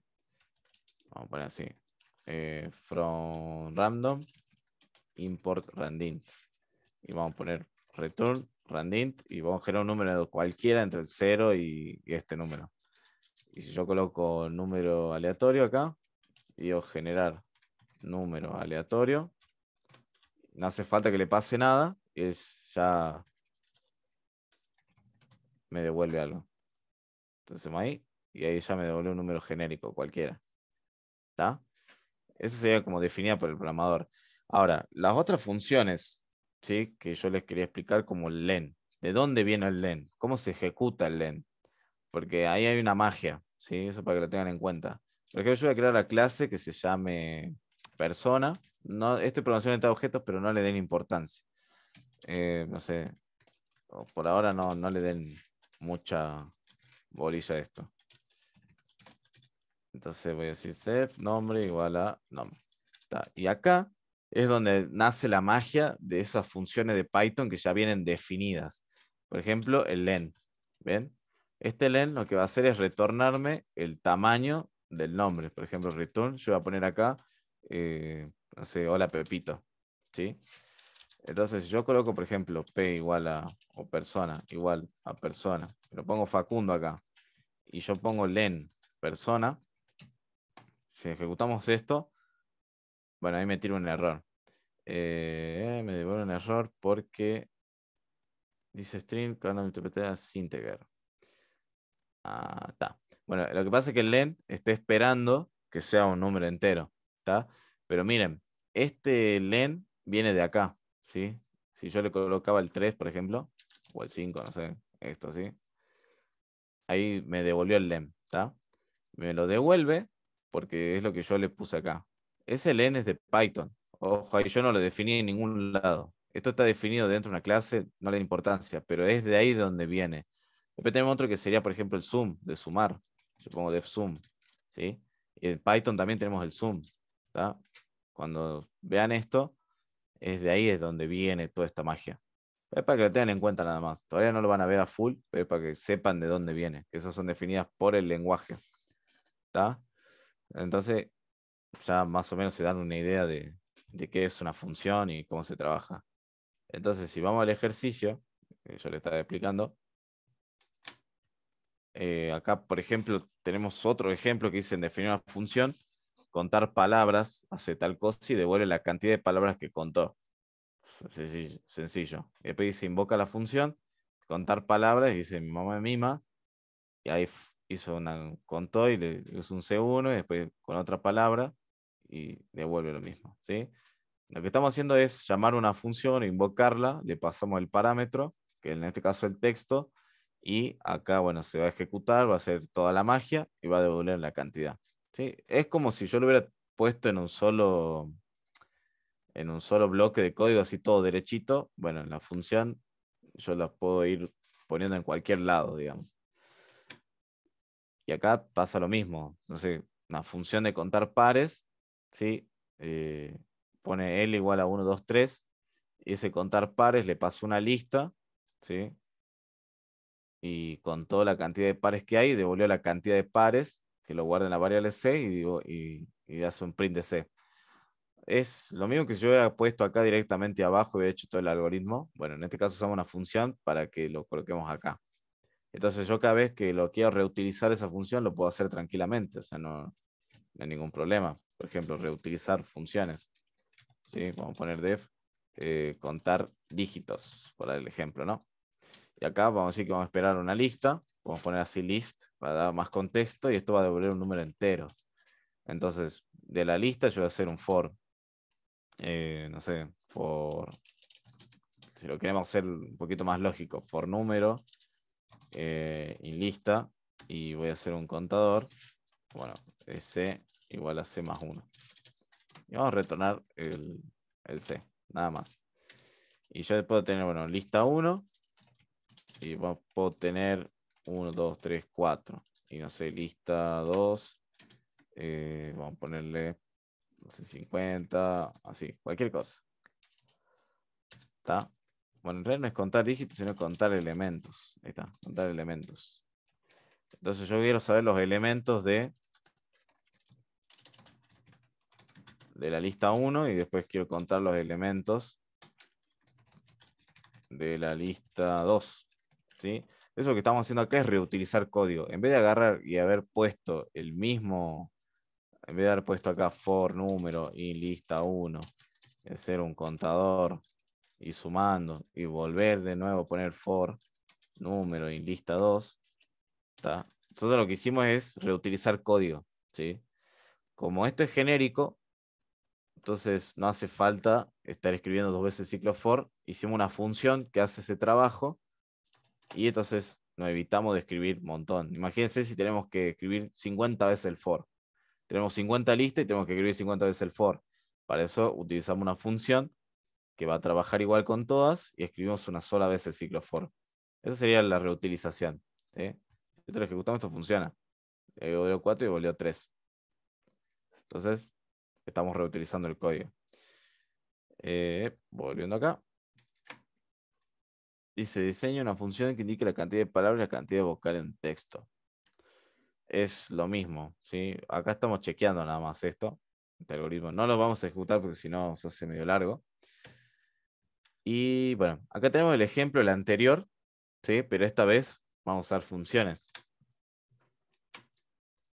vamos a poner así, eh, from random, import randint. Y vamos a poner return randint y vamos a generar un número cualquiera entre el 0 y este número. Y si yo coloco número aleatorio acá, yo generar número aleatorio. No hace falta que le pase nada, es ya me devuelve algo. Entonces ahí, y ahí ya me devuelve un número genérico cualquiera. ¿Está? Eso sería como definida por el programador. Ahora, las otras funciones ¿sí? que yo les quería explicar como el len. ¿De dónde viene el len? ¿Cómo se ejecuta el len? Porque ahí hay una magia, ¿sí? eso para que lo tengan en cuenta. Por ejemplo, yo voy a crear la clase que se llame persona. No, esto es programación de objetos, pero no le den importancia. Eh, no sé, por ahora no, le den mucha bolilla a esto. Entonces voy a decir self, nombre igual a nombre. Y acá es donde nace la magia de esas funciones de Python que ya vienen definidas. Por ejemplo, el len. ¿Ven? Este len lo que va a hacer es retornarme el tamaño del nombre. Por ejemplo, return, yo voy a poner acá, eh, no sé, hola Pepito, ¿sí? Entonces, si yo coloco, por ejemplo, P igual a, o persona, igual a persona, lo pongo Facundo acá, y yo pongo len persona, si ejecutamos esto, bueno, ahí me tiro un error. Eh, me devuelvo un error porque dice string, no interpretada a integer. Ah, está. Bueno, lo que pasa es que el len está esperando que sea un número entero, ¿está? Pero miren, este len viene de acá, ¿sí? Si yo le colocaba el 3, por ejemplo, o el 5, no sé, esto, ¿sí? Ahí me devolvió el len. ¿está? Me lo devuelve porque es lo que yo le puse acá. Ese len es de Python. Ojo, ahí yo no lo definí en ningún lado. Esto está definido dentro de una clase, no le da importancia, pero es de ahí donde viene. Después tenemos otro que sería, por ejemplo, el sum, de sumar yo pongo def zoom, ¿sí? En Python también tenemos el zoom, Cuando vean esto, es de ahí es donde viene toda esta magia. Es para que lo tengan en cuenta nada más. Todavía no lo van a ver a full, pero es para que sepan de dónde viene. esas son definidas por el lenguaje. Entonces, ya más o menos se dan una idea de, de qué es una función y cómo se trabaja. Entonces, si vamos al ejercicio, que yo le estaba explicando, eh, acá, por ejemplo, tenemos otro ejemplo que en definir una función, contar palabras, hace tal cosa y devuelve la cantidad de palabras que contó. Sencillo. sencillo. Después dice invoca la función, contar palabras, y dice mi mamá mima, y ahí hizo una, contó y le hizo un C1 y después con otra palabra y devuelve lo mismo. ¿sí? Lo que estamos haciendo es llamar una función, invocarla, le pasamos el parámetro, que en este caso el texto, y acá, bueno, se va a ejecutar, va a hacer toda la magia y va a devolver la cantidad. Es como si yo lo hubiera puesto en un solo en un solo bloque de código, así todo derechito. Bueno, en la función yo la puedo ir poniendo en cualquier lado, digamos. Y acá pasa lo mismo. No sé, una función de contar pares, ¿sí? Eh, pone L igual a 1, 2, 3, y ese contar pares le pasa una lista, ¿sí? y con toda la cantidad de pares que hay, devolvió la cantidad de pares que lo guarda en la variable C y, digo, y, hace un print de C. Es lo mismo que si yo hubiera puesto acá directamente abajo y hubiera hecho todo el algoritmo. Bueno, en este caso usamos una función para que lo coloquemos acá. Entonces yo cada vez que lo quiero reutilizar esa función lo puedo hacer tranquilamente, o sea, no, hay ningún problema. Por ejemplo, reutilizar funciones. ¿Sí? Vamos a poner def, eh, contar dígitos, por el ejemplo, ¿no? Y acá vamos a decir que vamos a esperar una lista, vamos a poner así list para dar más contexto y esto va a devolver un número entero. Entonces, de la lista yo voy a hacer un for, eh, no sé, for, si lo queremos hacer un poquito más lógico, Por número eh, y lista, y voy a hacer un contador, bueno, C igual a C más 1. Y vamos a retornar el, el C, nada más. Y yo puedo tener, bueno, lista 1, y vamos, puedo tener 1, 2, 3, 4. Y no sé, lista 2. Eh, vamos a ponerle, no sé, 50, así, cualquier cosa. ¿Está? Bueno, en realidad no es contar dígitos, sino contar elementos. Ahí está, contar elementos. Entonces yo quiero saber los elementos de, de la lista 1 y después quiero contar los elementos de la lista 2. Eso que estamos haciendo acá es reutilizar código. En vez de agarrar y haber puesto el mismo, en vez de haber puesto acá for número y lista 1, hacer un contador y sumando y volver de nuevo a poner for número y lista 2, entonces lo que hicimos es reutilizar código. Como esto es genérico, entonces no hace falta estar escribiendo dos veces el ciclo for. Hicimos una función que hace ese trabajo y entonces nos evitamos de escribir un montón. Imagínense si tenemos que escribir 50 veces el for. Tenemos 50 listas y tenemos que escribir 50 veces el for. Para eso utilizamos una función que va a trabajar igual con todas y escribimos una sola vez el ciclo for. Esa sería la reutilización. ¿eh? lo ejecutamos, esto funciona. Eh, volvió 4 y volvió 3. Entonces, estamos reutilizando el código. Eh, volviendo acá. Dice, diseña una función que indique la cantidad de palabras y la cantidad de vocales en texto. Es lo mismo, ¿sí? Acá estamos chequeando nada más esto, el algoritmo. No lo vamos a ejecutar porque si no se hace medio largo. Y bueno, acá tenemos el ejemplo, el anterior, ¿sí? Pero esta vez vamos a usar funciones.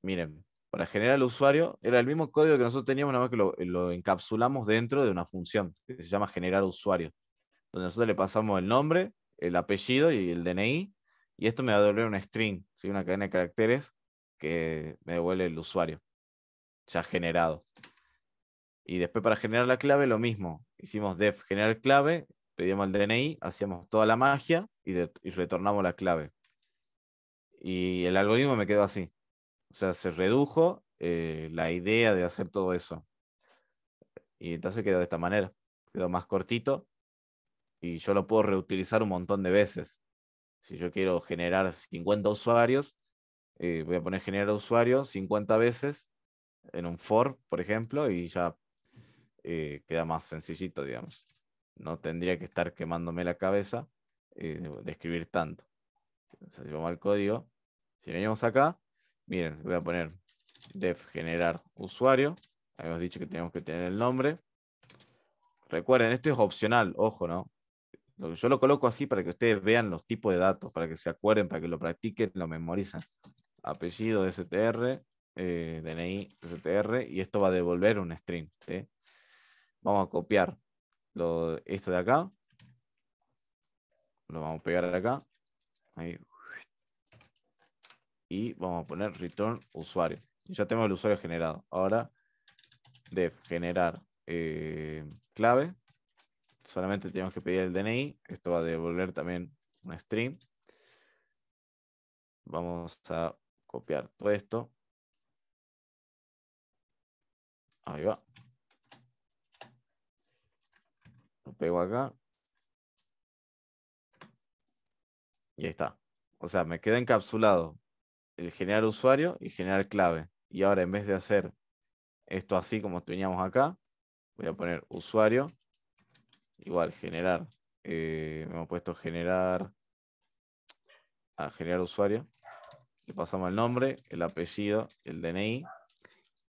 Miren, para generar el usuario, era el mismo código que nosotros teníamos, nada más que lo, lo, encapsulamos dentro de una función que se llama generar usuario, donde nosotros le pasamos el nombre, el apellido y el DNI, y esto me va a devolver un string, una cadena de caracteres que me devuelve el usuario ya generado. Y después para generar la clave lo mismo. Hicimos def generar clave, pedimos el DNI, hacíamos toda la magia y, retornamos la clave. Y el algoritmo me quedó así. O sea, se redujo eh, la idea de hacer todo eso. Y entonces quedó de esta manera. Quedó más cortito y yo lo puedo reutilizar un montón de veces. Si yo quiero generar 50 usuarios, eh, voy a poner generar usuario 50 veces en un for, por ejemplo, y ya eh, queda más sencillito, digamos. No tendría que estar quemándome la cabeza eh, de escribir tanto. O sea, si vamos al código, si venimos acá, miren, voy a poner def generar usuario. Habíamos dicho que tenemos que tener el nombre. Recuerden, esto es opcional, ojo, ¿no? Yo lo coloco así para que ustedes vean los tipos de datos, para que se acuerden, para que lo practiquen, lo memorizan. Apellido de STR, eh, DNI STR, y esto va a devolver un string. Vamos a copiar esto de acá. Lo vamos a pegar acá. Y vamos a poner return usuario. Ya tenemos el usuario generado. Ahora, def generar eh, clave solamente tenemos que pedir el DNI. Esto va a devolver también un stream. Vamos a copiar todo esto. Ahí va. Lo pego acá. Y ahí está. O sea, me queda encapsulado el generar usuario y generar clave. Y ahora en vez de hacer esto así como teníamos acá, voy a poner usuario igual generar, eh, hemos puesto generar, a generar usuario, le pasamos el nombre, el apellido, el DNI,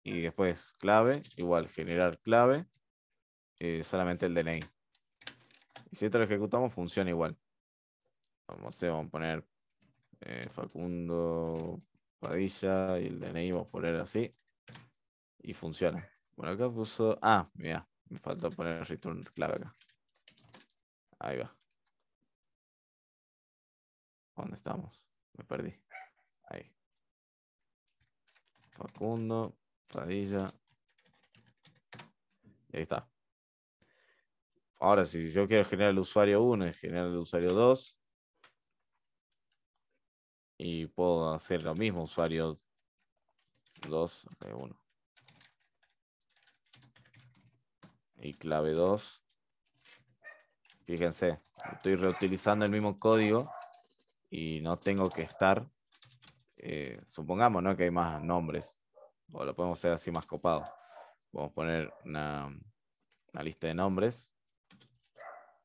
y después clave, igual generar clave, eh, solamente el DNI. Y si esto lo ejecutamos, funciona igual. Vamos, a poner eh, Facundo Padilla y el DNI, vamos a poner así. Y funciona. Bueno, acá puso. Ah, mira, me faltó poner return clave acá. Ahí va. ¿Dónde estamos? Me perdí. Ahí. Facundo, Padilla. Ahí está. Ahora, si yo quiero generar el usuario 1 generar el usuario 2, y puedo hacer lo mismo, usuario 2, 1. Y clave 2. Fíjense, estoy reutilizando el mismo código y no tengo que estar, eh, supongamos ¿no? que hay más nombres, o lo podemos hacer así más copado. Vamos a poner una, lista de nombres.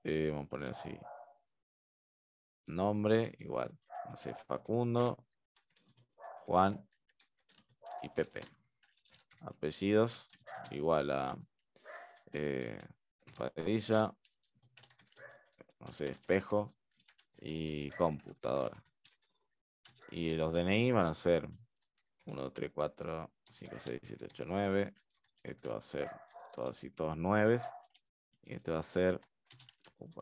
Eh, vamos a poner así. Nombre, igual. No sé, Facundo, Juan y Pepe. Apellidos, igual a eh, no espejo y computadora. Y los DNI van a ser 1, 2, 3, 4, 5, 6, 7, 8, 9. Esto va a ser todos y todos 9. Y esto va a ser 0,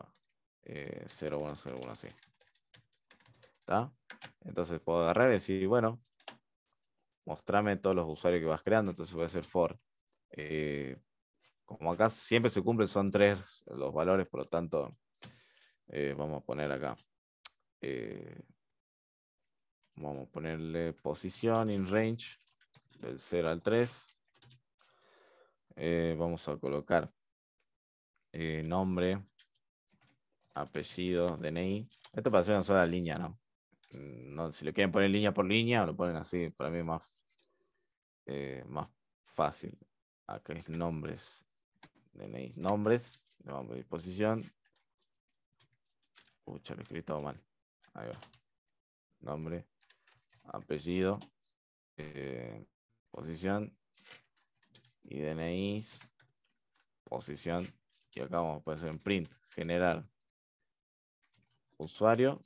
1, 0, 1, así. ¿Está? Entonces puedo agarrar y decir, bueno, mostrame todos los usuarios que vas creando. Entonces voy a hacer for. Eh, como acá siempre se cumplen, son tres los valores, por lo tanto, eh, vamos a poner acá. Eh, vamos a ponerle posición in range del 0 al 3. Eh, vamos a colocar nombre, apellido, DNI. Esto para hacer una sola línea, ¿no? no si le quieren poner línea por línea, lo ponen así. Para mí es más, más fácil. Acá es nombres. DNI, nombres, vamos a posición, Pucha, lo he escrito mal. Nombre, apellido, eh, posición y DNI, posición. Y acá vamos a poner en print, generar usuario.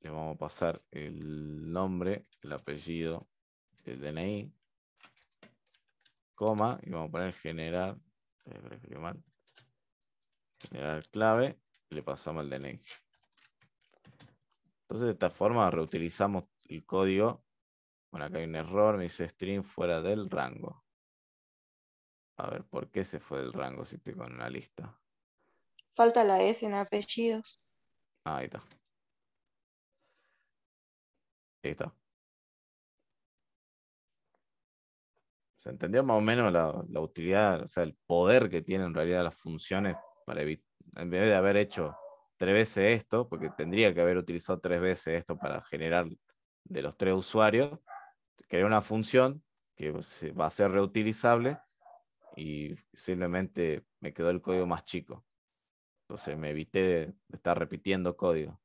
Le vamos a pasar el nombre, el apellido, el DNI, coma, y vamos a poner generar, eh, mal, generar clave, le pasamos el DNI. Entonces, de esta forma reutilizamos el código. Bueno, acá hay un error, me dice string fuera del rango. A ver, ¿por qué se fue del rango si estoy con una lista? Falta la S en apellidos. Ah, ahí está. Ahí está. ¿Se entendió más o menos la, utilidad, o sea, el poder que tienen en realidad las funciones para evitar, en vez de haber hecho tres veces esto, porque tendría que haber utilizado tres veces esto para generar de los tres usuarios, crear una función que va a ser reutilizable y simplemente me quedó el código más chico. Entonces me evité de estar repitiendo código.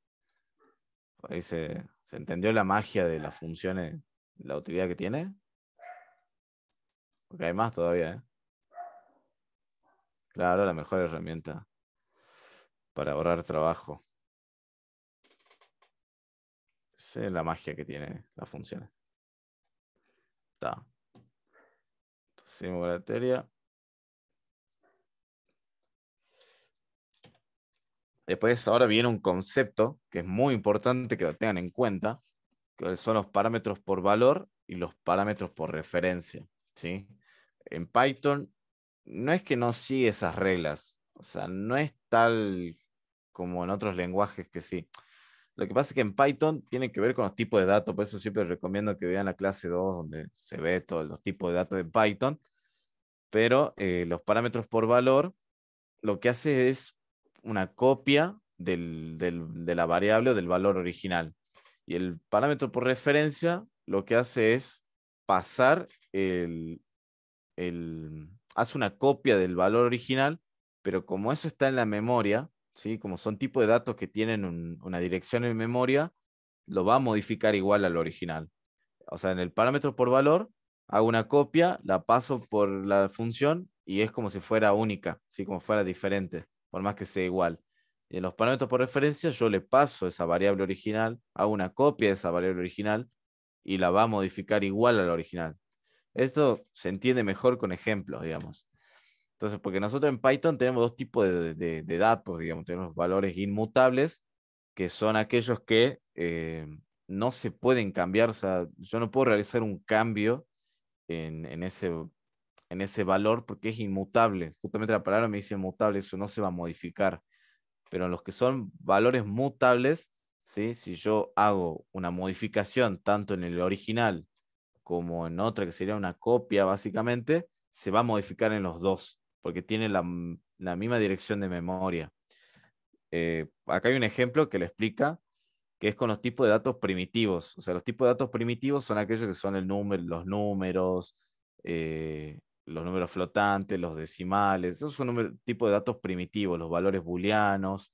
se, entendió la magia de las funciones, la utilidad que tiene. Porque hay más todavía. ¿eh? Claro, la mejor herramienta para ahorrar trabajo. es la magia que tiene la función. Está. la Después ahora viene un concepto que es muy importante que lo tengan en cuenta, que son los parámetros por valor y los parámetros por referencia. ¿sí? En Python no es que no siga esas reglas, o sea, no es tal como en otros lenguajes que sí. Lo que pasa es que en Python tiene que ver con los tipos de datos, por eso siempre recomiendo que vean la clase 2 donde se ve todos los tipos de datos de Python, pero eh, los parámetros por valor lo que hace es una copia de la variable o del valor original. Y el parámetro por referencia lo que hace es pasar el hace una copia del valor original, pero como eso está en la memoria, como son tipo de datos que tienen una dirección en memoria, lo va a modificar igual al original. O sea, en el parámetro por valor, hago una copia, la paso por la función y es como si fuera única, ¿sí? Como fuera diferente, por más que sea igual. Y en los parámetros por referencia, yo le paso esa variable original, hago una copia de esa variable original y la va a modificar igual a la original. Esto se entiende mejor con ejemplos, digamos. Entonces, porque nosotros en Python tenemos dos tipos de, datos, digamos, tenemos valores inmutables, que son aquellos que eh, no se pueden cambiar, o sea, yo no puedo realizar un cambio en, ese, en ese valor porque es inmutable. Justamente la palabra me dice inmutable, eso no se va a modificar. Pero los que son valores mutables, ¿sí? si yo hago una modificación tanto en el original como en otra, que sería una copia básicamente, se va a modificar en los dos porque tiene la, misma dirección de memoria. Eh, acá hay un ejemplo que le explica, que es con los tipos de datos primitivos. O sea, los tipos de datos primitivos son aquellos que son el número, los números, eh, los números flotantes, los decimales. Esos son un tipo de datos primitivos, los valores booleanos.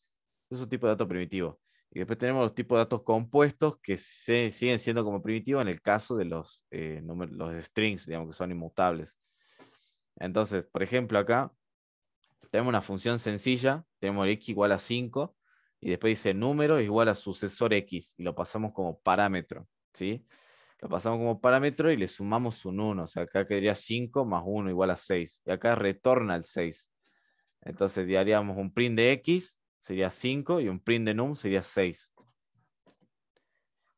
Esos tipos de datos primitivos. Y después tenemos los tipos de datos compuestos que siguen siendo como primitivos en el caso de los, eh, los strings, digamos, que son inmutables. Entonces, por ejemplo, acá tenemos una función sencilla, tenemos x igual a 5, y después dice número igual a sucesor x, y lo pasamos como parámetro, ¿sí? Lo pasamos como parámetro y le sumamos un 1, o sea, acá quedaría 5 más 1 igual a 6, y acá retorna el 6. Entonces, haríamos un print de x, sería 5, y un print de num sería 6.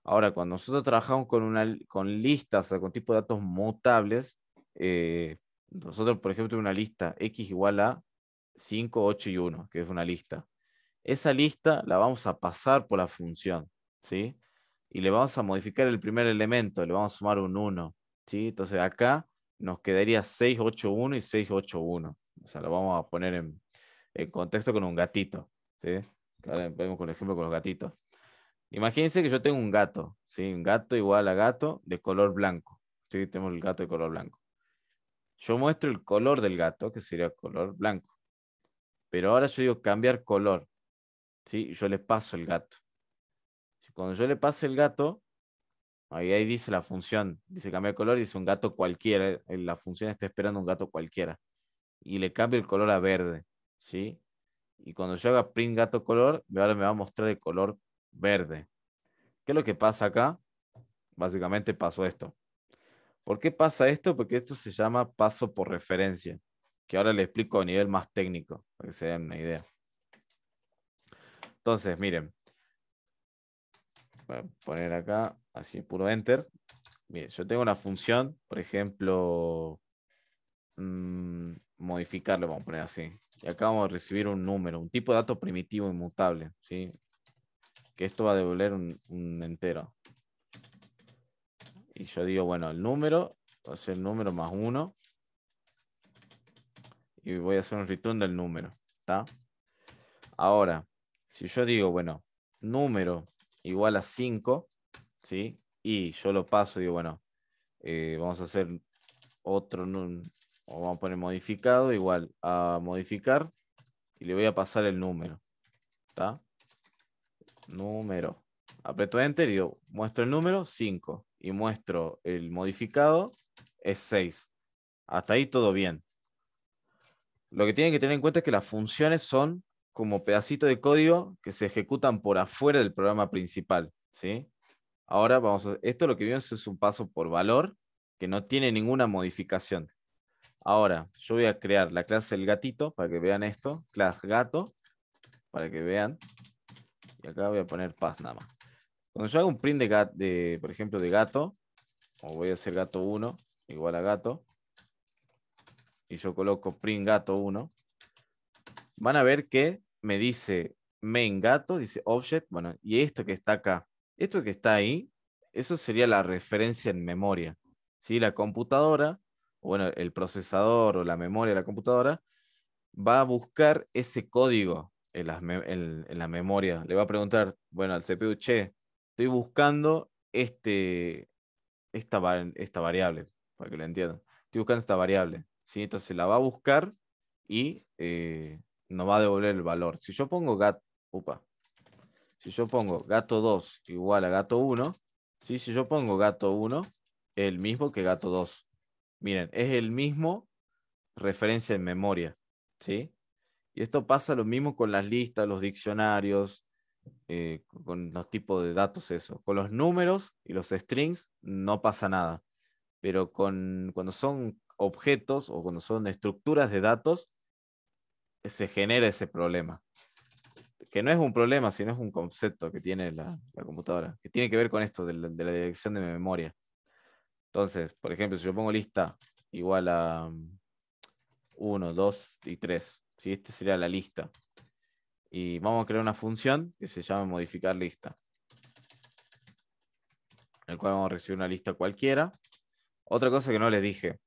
Ahora, cuando nosotros trabajamos con, una, con listas, o sea, con tipos de datos mutables, eh, nosotros, por ejemplo, tenemos una lista X igual a 5, 8 y 1, que es una lista. Esa lista la vamos a pasar por la función, ¿sí? Y le vamos a modificar el primer elemento, le vamos a sumar un 1, ¿sí? Entonces acá nos quedaría 6, 8, 1 y 6, 8, 1. O sea, lo vamos a poner en, contexto con un gatito, ¿sí? Ahora vemos con el ejemplo con los gatitos. Imagínense que yo tengo un gato, ¿sí? Un gato igual a gato de color blanco, Tenemos el gato de color blanco. Yo muestro el color del gato, que sería color blanco. Pero ahora yo digo cambiar color. ¿sí? Yo le paso el gato. Cuando yo le pase el gato, ahí, ahí dice la función, dice cambiar color, y dice un gato cualquiera. Eh, eh, la función está esperando un gato cualquiera. Y le cambio el color a verde. ¿sí? Y cuando yo haga print gato color, ahora me va a mostrar el color verde. ¿Qué es lo que pasa acá? Básicamente pasó esto. ¿Por qué pasa esto? Porque esto se llama paso por referencia, que ahora le explico a nivel más técnico, para que se den una idea. Entonces, miren, voy a poner acá, así puro enter. Miren, yo tengo una función, por ejemplo, mmm, modificarlo, vamos a poner así. Y acá vamos a recibir un número, un tipo de dato primitivo inmutable, ¿sí? Que esto va a devolver un entero. Y yo digo, bueno, el número, va a ser el número más uno. Y voy a hacer un return del número. ¿Está? Ahora, si yo digo, bueno, número igual a 5, ¿sí? Y yo lo paso, y digo, bueno, eh, vamos a hacer otro, vamos a poner modificado, igual a modificar, y le voy a pasar el número, ¿está? Número. Apreto Enter y muestro el número 5 y muestro el modificado es 6. Hasta ahí todo bien. Lo que tienen que tener en cuenta es que las funciones son como pedacitos de código que se ejecutan por afuera del programa principal. ¿sí? Ahora vamos a... Esto lo que vimos es un paso por valor que no tiene ninguna modificación. Ahora, yo voy a crear la clase el gatito para que vean esto. Class gato para que vean. Y acá voy a poner paz nada más. Cuando yo hago un print de, por ejemplo, de gato, o voy a hacer gato 1 igual a gato, y yo coloco print gato 1, van a ver que me dice main gato, dice object, bueno, y esto que está acá, esto que está ahí, eso sería la referencia en memoria. ¿sí? La computadora, bueno, el procesador o la memoria de la computadora, va a buscar ese código en la, en la memoria. Le va a preguntar, bueno, al CPU, che, estoy buscando este, esta, esta variable, para que lo entiendan. Estoy buscando esta variable. ¿sí? Entonces la va a buscar y eh, nos va a devolver el valor. Si yo pongo gato, upa, si yo pongo gato 2 igual a gato 1, ¿sí? si yo pongo gato 1, el mismo que gato 2. Miren, es el mismo referencia en memoria. ¿sí? Y esto pasa lo mismo con las listas, los diccionarios, eh, con los tipos de datos, eso. Con los números y los strings no pasa nada, pero con, cuando son objetos o cuando son estructuras de datos, eh, se genera ese problema. Que no es un problema, sino es un concepto que tiene la, computadora, que tiene que ver con esto de la, dirección de memoria. Entonces, por ejemplo, si yo pongo lista igual a 1, mm, 2 y 3, si esta sería la lista y vamos a crear una función que se llama modificar lista, en el cual vamos a recibir una lista cualquiera. Otra cosa que no les dije,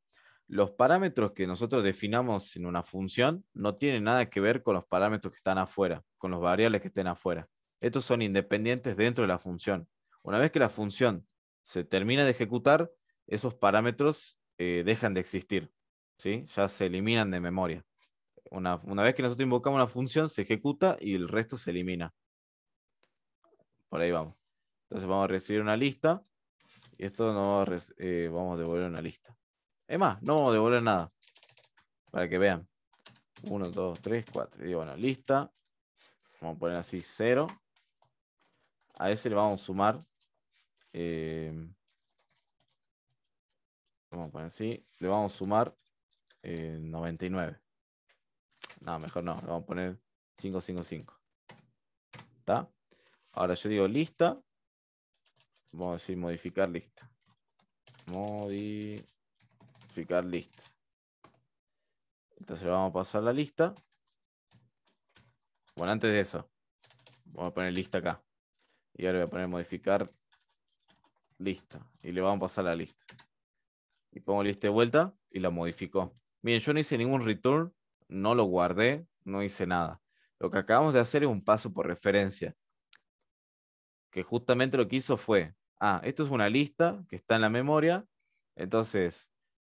los parámetros que nosotros definamos en una función no tienen nada que ver con los parámetros que están afuera, con los variables que estén afuera. Estos son independientes dentro de la función. Una vez que la función se termina de ejecutar, esos parámetros eh, dejan de existir, ¿sí? ya se eliminan de memoria. Una, vez que nosotros invocamos una función, se ejecuta y el resto se elimina. Por ahí vamos. Entonces vamos a recibir una lista y esto nos eh, vamos a devolver una lista. Es más, no vamos a devolver nada. Para que vean. 1, 2, 3, 4. Y bueno, lista. Vamos a poner así 0. A ese le vamos a sumar. Eh, vamos a poner así. Le vamos a sumar 99. Eh, no, mejor no. Le vamos a poner 555. ¿Está? Ahora yo digo lista. Vamos a decir modificar lista. Modificar lista. Entonces vamos a pasar la lista. Bueno, antes de eso, vamos a poner lista acá. Y ahora voy a poner modificar lista. Y le vamos a pasar la lista. Y pongo lista de vuelta y la modificó. Miren, yo no hice ningún return no lo guardé, no hice nada. Lo que acabamos de hacer es un paso por referencia, que justamente lo que hizo fue, ah, esto es una lista que está en la memoria, entonces,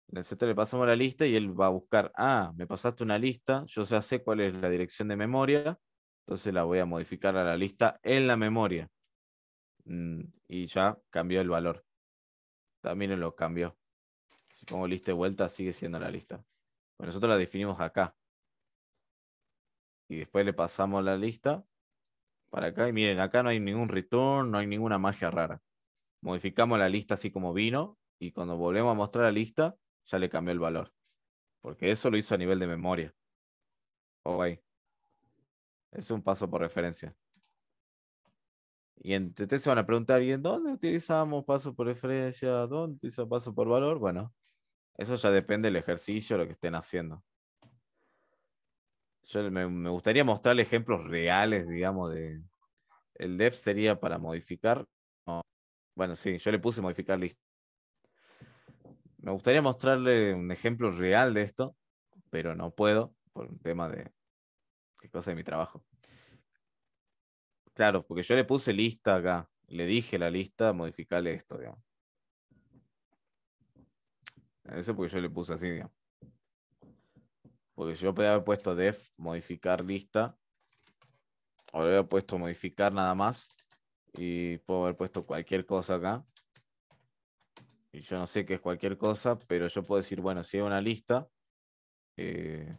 le pasamos la lista y él va a buscar, ah, me pasaste una lista, yo ya sé cuál es la dirección de memoria, entonces la voy a modificar a la lista en la memoria. Mm, y ya cambió el valor. También lo cambió. Si pongo lista de vuelta, sigue siendo la lista. Bueno, pues nosotros la definimos acá y después le pasamos la lista para acá. Y miren, acá no hay ningún return, no hay ninguna magia rara. Modificamos la lista así como vino y cuando volvemos a mostrar la lista ya le cambió el valor. Porque eso lo hizo a nivel de memoria. Ok. Oh, es un paso por referencia. Y ustedes se van a preguntar, ¿y dónde utilizamos paso por referencia? ¿Dónde utilizamos paso por valor? Bueno, eso ya depende del ejercicio, lo que estén haciendo me, gustaría mostrar ejemplos reales, digamos, de. El dev sería para modificar. Bueno, sí, yo le puse modificar lista. Me gustaría mostrarle un ejemplo real de esto, pero no puedo por un tema de qué cosa de mi trabajo. Claro, porque yo le puse lista acá, le dije la lista, modificarle esto, digamos. Eso porque yo le puse así, digamos. Porque si yo podía haber puesto def, modificar lista, o le puesto modificar nada más, y puedo haber puesto cualquier cosa acá. Y yo no sé qué es cualquier cosa, pero yo puedo decir, bueno, si es una lista, eh,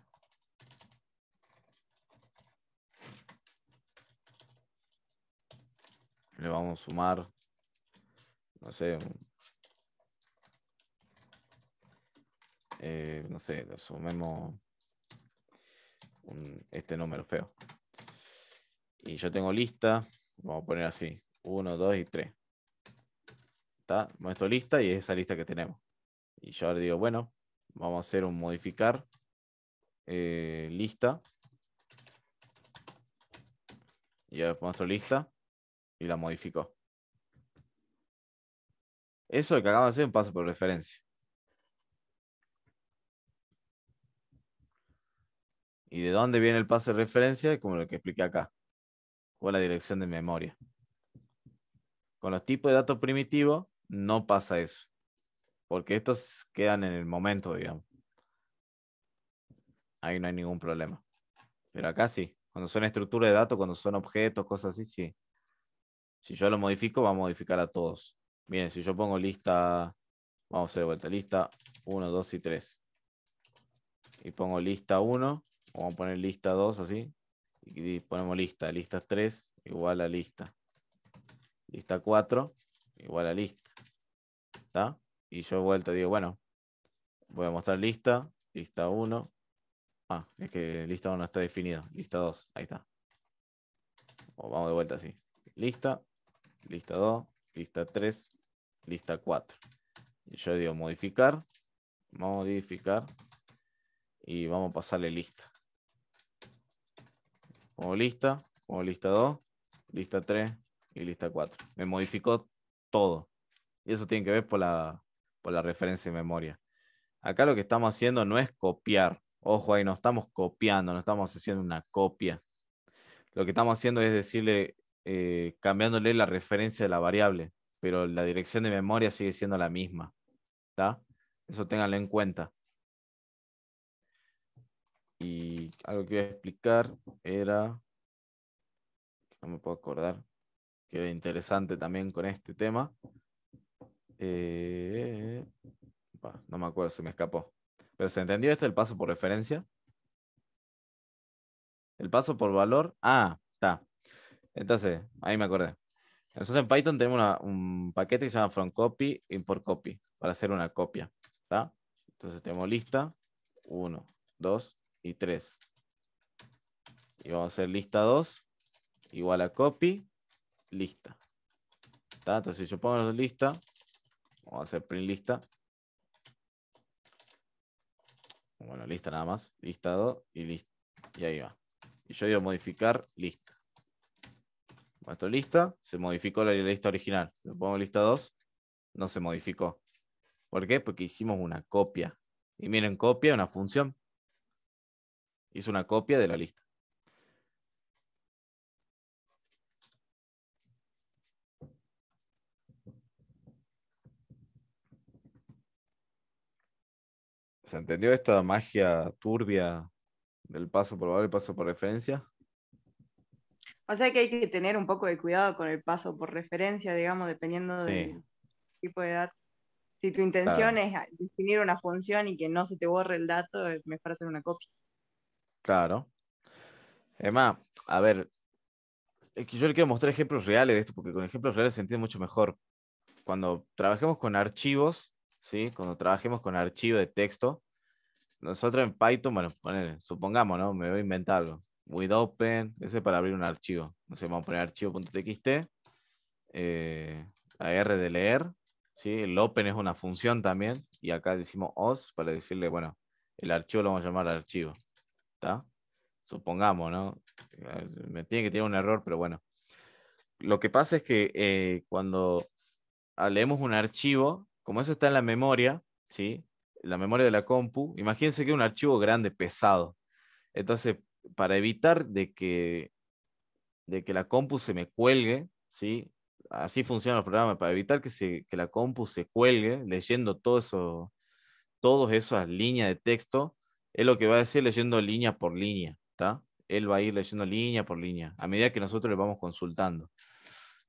le vamos a sumar, no sé, eh, no sé, lo sumemos este número feo. Y yo tengo lista, vamos a poner así, 1, 2 y 3. ¿Está? muestro lista y es esa lista que tenemos. Y yo ahora digo, bueno, vamos a hacer un modificar eh, lista. Y ahora lista y la modifico Eso que acabamos de hacer es paso por referencia. ¿Y de dónde viene el pase de referencia? Como lo que expliqué acá, o la dirección de memoria. Con los tipos de datos primitivos no pasa eso, porque estos quedan en el momento, digamos. Ahí no hay ningún problema. Pero acá sí, cuando son estructuras de datos, cuando son objetos, cosas así, sí. Si yo lo modifico, va a modificar a todos. Bien, si yo pongo lista, vamos a hacer de vuelta, lista 1, 2 y 3. Y pongo lista 1, Vamos a poner lista 2 así. Y ponemos lista. Lista 3 igual a lista. Lista 4 igual a lista. ¿Está? Y yo de vuelta digo, bueno, voy a mostrar lista. Lista 1. Ah, es que lista 1 está definida. Lista 2. Ahí está. vamos de vuelta así. Lista. Lista 2. Lista 3. Lista 4. Y yo digo modificar. Modificar. Y vamos a pasarle lista como lista, como lista 2, lista 3 y lista 4. Me modificó todo. Y eso tiene que ver por la, referencia de memoria. Acá lo que estamos haciendo no es copiar. Ojo ahí, no estamos copiando, no estamos haciendo una copia. Lo que estamos haciendo es decirle, eh, cambiándole la referencia de la variable, pero la dirección de memoria sigue siendo la misma. Eso ténganlo en cuenta. Y algo que iba a explicar era, no me puedo acordar, que era interesante también con este tema. Eh, no me acuerdo, se me escapó. Pero ¿se entendió esto el paso por referencia? El paso por valor. Ah, está. Entonces, ahí me acordé. entonces en Python tenemos un paquete que se llama from copy import copy para hacer una copia. ¿está? Entonces tenemos lista 1, 2, y 3. Y vamos a hacer lista 2 igual a copy, lista. Entonces si yo pongo la lista, vamos a hacer print lista. Bueno, lista nada más, lista 2 y lista. Y ahí va. Y yo digo modificar lista. Cuando lista, se modificó la lista original. Lo pongo lista 2, no se modificó. ¿Por qué? Porque hicimos una copia. Y miren, copia una función hizo una copia de la lista. ¿Se entendió esta magia turbia del paso valor y paso por referencia? O sea que hay que tener un poco de cuidado con el paso por referencia, digamos, dependiendo del tipo de dato. Si tu intención es definir una función y que no se te borre el dato, es mejor hacer una copia. Claro. Emma, a ver, es que yo le quiero mostrar ejemplos reales de esto, porque con ejemplos reales se entiende mucho mejor. Cuando trabajemos con archivos, ¿sí? Cuando trabajemos con archivo de texto, nosotros en Python, bueno, supongamos, ¿no? Me voy a inventar algo. open, ese es para abrir un archivo. No sé, vamos a poner archivo.txt, eh, R de leer, ¿sí? El open es una función también, y acá decimos os para decirle, bueno, el archivo lo vamos a llamar archivo. Supongamos, ¿no? Me tiene que tener un error, pero bueno. Lo que pasa es que eh, cuando leemos un archivo, como eso está en la memoria, ¿sí? La memoria de la compu, imagínense que es un archivo grande, pesado. Entonces, para evitar de que, de que la compu se me cuelgue, ¿sí? Así funcionan los programas, para evitar que, se, que la compu se cuelgue leyendo todo eso, todas esas líneas de texto, es lo que va a decir leyendo línea por línea, Él va a ir leyendo línea por línea, a medida que nosotros le vamos consultando.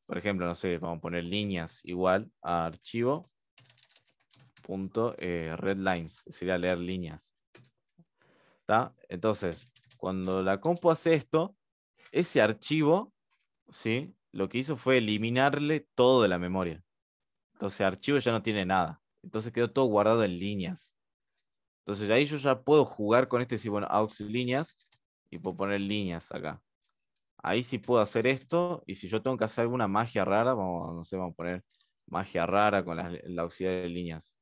Por ejemplo, no sé, vamos a poner líneas igual a archivo punto eh, sería leer líneas. Entonces, cuando la compu hace esto, ese archivo, ¿sí? Lo que hizo fue eliminarle todo de la memoria. Entonces, archivo ya no tiene nada. Entonces quedó todo guardado en líneas. Entonces ahí yo ya puedo jugar con este y bueno, aux líneas y puedo poner líneas acá. Ahí sí puedo hacer esto y si yo tengo que hacer alguna magia rara, vamos, no sé, vamos a poner magia rara con la, la auxiliar de líneas.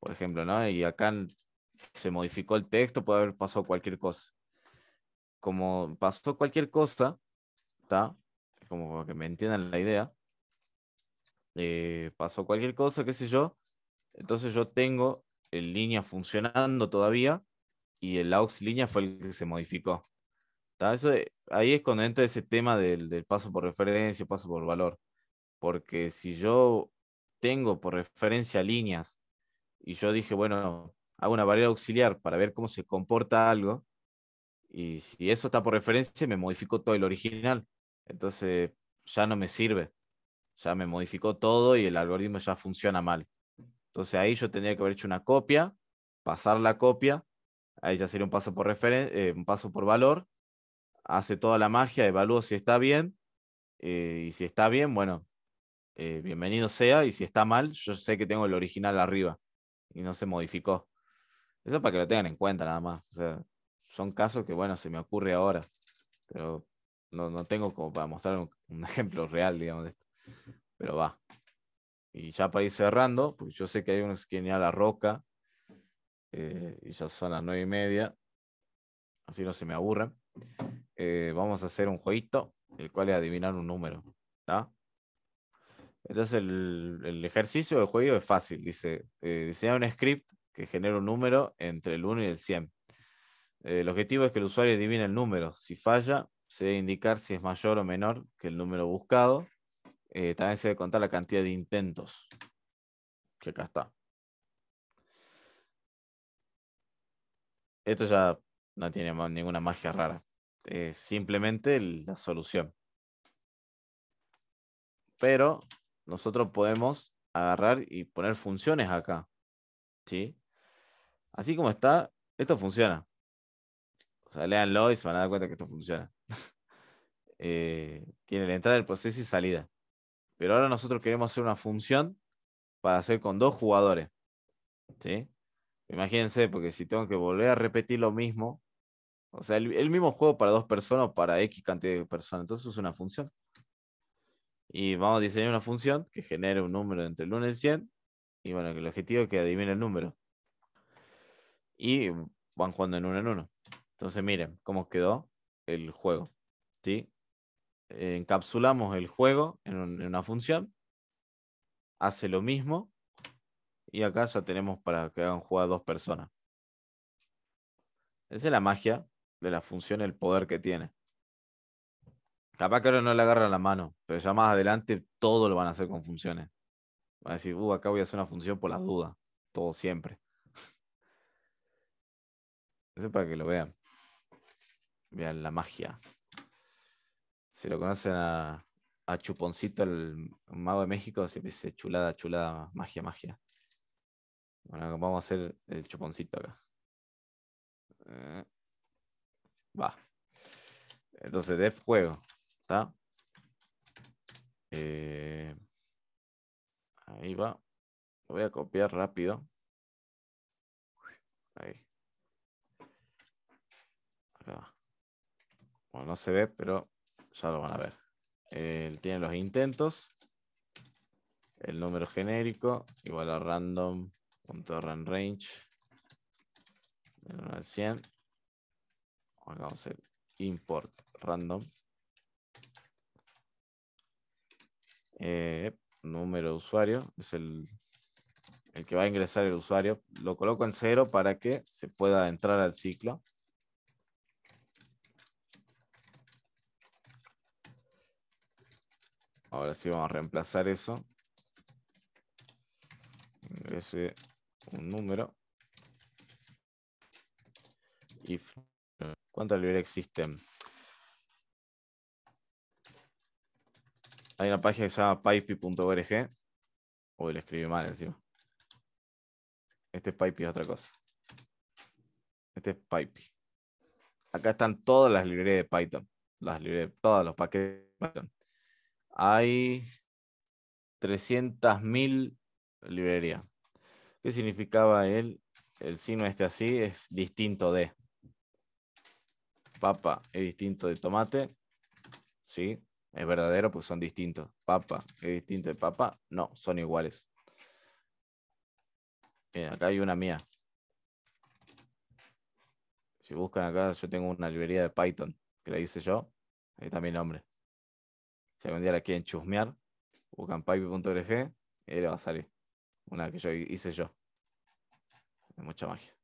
Por ejemplo, ¿no? Y acá se modificó el texto, puede haber pasado cualquier cosa. Como pasó cualquier cosa, ¿está? Como que me entiendan la idea. Eh, pasó cualquier cosa, qué sé yo. Entonces yo tengo en línea funcionando todavía y el aux línea fue el que se modificó. ahí es cuando entra ese tema del, del, paso por referencia, paso por valor. Porque si yo tengo por referencia líneas y yo dije, bueno, hago una variable auxiliar para ver cómo se comporta algo, y si eso está por referencia, me modificó todo el original. Entonces ya no me sirve. Ya me modificó todo y el algoritmo ya funciona mal. Entonces ahí yo tendría que haber hecho una copia, pasar la copia, ahí ya sería un paso por, eh, un paso por valor, hace toda la magia, evalúo si está bien, eh, y si está bien, bueno, eh, bienvenido sea, y si está mal, yo sé que tengo el original arriba y no se modificó. Eso para que lo tengan en cuenta nada más. O sea, son casos que, bueno, se me ocurre ahora, pero no, tengo como para mostrar un ejemplo real, digamos, de esto. Pero va y ya para ir cerrando, porque yo sé que hay unos que ni a la roca, eh, y ya son las nueve y media, así no se me aburren. Eh, vamos a hacer un jueguito, el cual es adivinar un número. Entonces el, ejercicio del juego es fácil. Dice, eh, diseñar un script que genere un número entre el 1 y el 100. el objetivo es que el usuario adivine el número. Si falla, se debe indicar si es mayor o menor que el número buscado también se debe contar la cantidad de intentos. Que acá está. Esto ya no tiene ninguna magia rara. Es simplemente la solución. Pero nosotros podemos agarrar y poner funciones acá. ¿Sí? Así como está, esto funciona. O sea, leanlo y se van a dar cuenta que esto funciona. Eh, tiene la entrada del proceso y salida. Pero ahora nosotros queremos hacer una función para hacer con dos jugadores. ¿Sí? Imagínense, porque si tengo que volver a repetir lo mismo, o sea, el, mismo juego para dos personas o para X cantidad de personas, entonces es una función. Y vamos a diseñar una función que genere un número entre el 1 y el 100. Y bueno, el objetivo es que adivine el número. Y van jugando en uno en uno. Entonces miren cómo quedó el juego. ¿Sí? encapsulamos el juego en, una función, hace lo mismo, y acá ya tenemos para que hagan jugar dos personas. Esa es la magia de la función, el poder que tiene. Capaz que ahora no le agarran la mano, pero ya más adelante todo lo van a hacer con funciones. Van a decir, uh, acá voy a hacer una función por las dudas. Todo siempre. Eso es para que lo vean. Vean la magia si lo conocen a, Chuponcito, el mago de México, siempre dice chulada, chulada, magia, magia. Bueno, vamos a hacer el chuponcito acá. Eh, va. Entonces, def juego. ¿Está? Eh, ahí va. Lo voy a copiar rápido. Ahí. Bueno, no se ve, pero ya lo van a ver. Eh, tiene los intentos, el número genérico, igual a random. 1 100. vamos import random. Eh, número de usuario, es el, el que va a ingresar el usuario. Lo coloco en cero para que se pueda entrar al ciclo. Ahora sí vamos a reemplazar eso. ese un número. ¿Cuántas librerías existen? Hay una página que se llama pipi.org. Uy, lo escribí mal encima. Este es pipi, es otra cosa. Este es pipi. Acá están todas las librerías de Python. Las librerías, todos los paquetes de Python hay 300.000 librerías. ¿Qué significaba él? El signo este así es distinto de papa, es distinto de tomate. Sí, es verdadero Pues son distintos. Papa, es distinto de papa. No, son iguales. acá hay una mía. Si buscan acá, yo tengo una librería de Python que la hice yo. Ahí está mi nombre. Si algún día la quieren chusmear, buscan pipe.org y le va a salir. Una que yo hice yo. mucha magia.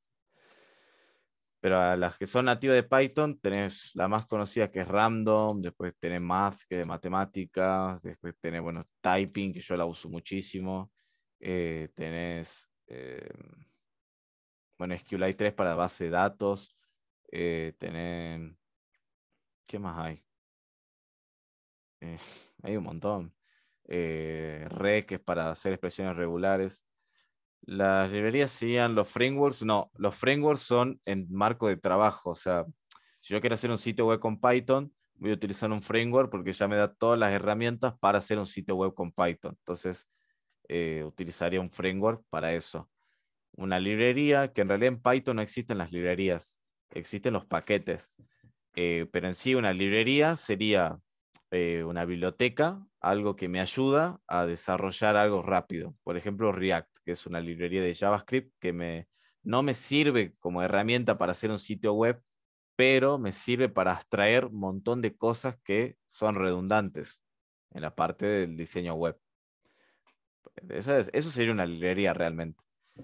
Pero a las que son nativas de Python, tenés la más conocida que es random, después tenés math, que es de matemáticas, después tenés, bueno, typing, que yo la uso muchísimo. Eh, tenés, eh, bueno, SQLite 3 para base de datos. Eh, tenés, ¿qué más hay? Eh, hay un montón. Eh, REC para hacer expresiones regulares. Las librerías serían los frameworks. No, los frameworks son en marco de trabajo. O sea, si yo quiero hacer un sitio web con Python, voy a utilizar un framework porque ya me da todas las herramientas para hacer un sitio web con Python. Entonces, eh, utilizaría un framework para eso. Una librería, que en realidad en Python no existen las librerías, existen los paquetes. Eh, pero en sí, una librería sería eh, una biblioteca, algo que me ayuda a desarrollar algo rápido. Por ejemplo, React, que es una librería de JavaScript que me, no me sirve como herramienta para hacer un sitio web, pero me sirve para extraer un montón de cosas que son redundantes en la parte del diseño web. Eso, sería una librería realmente.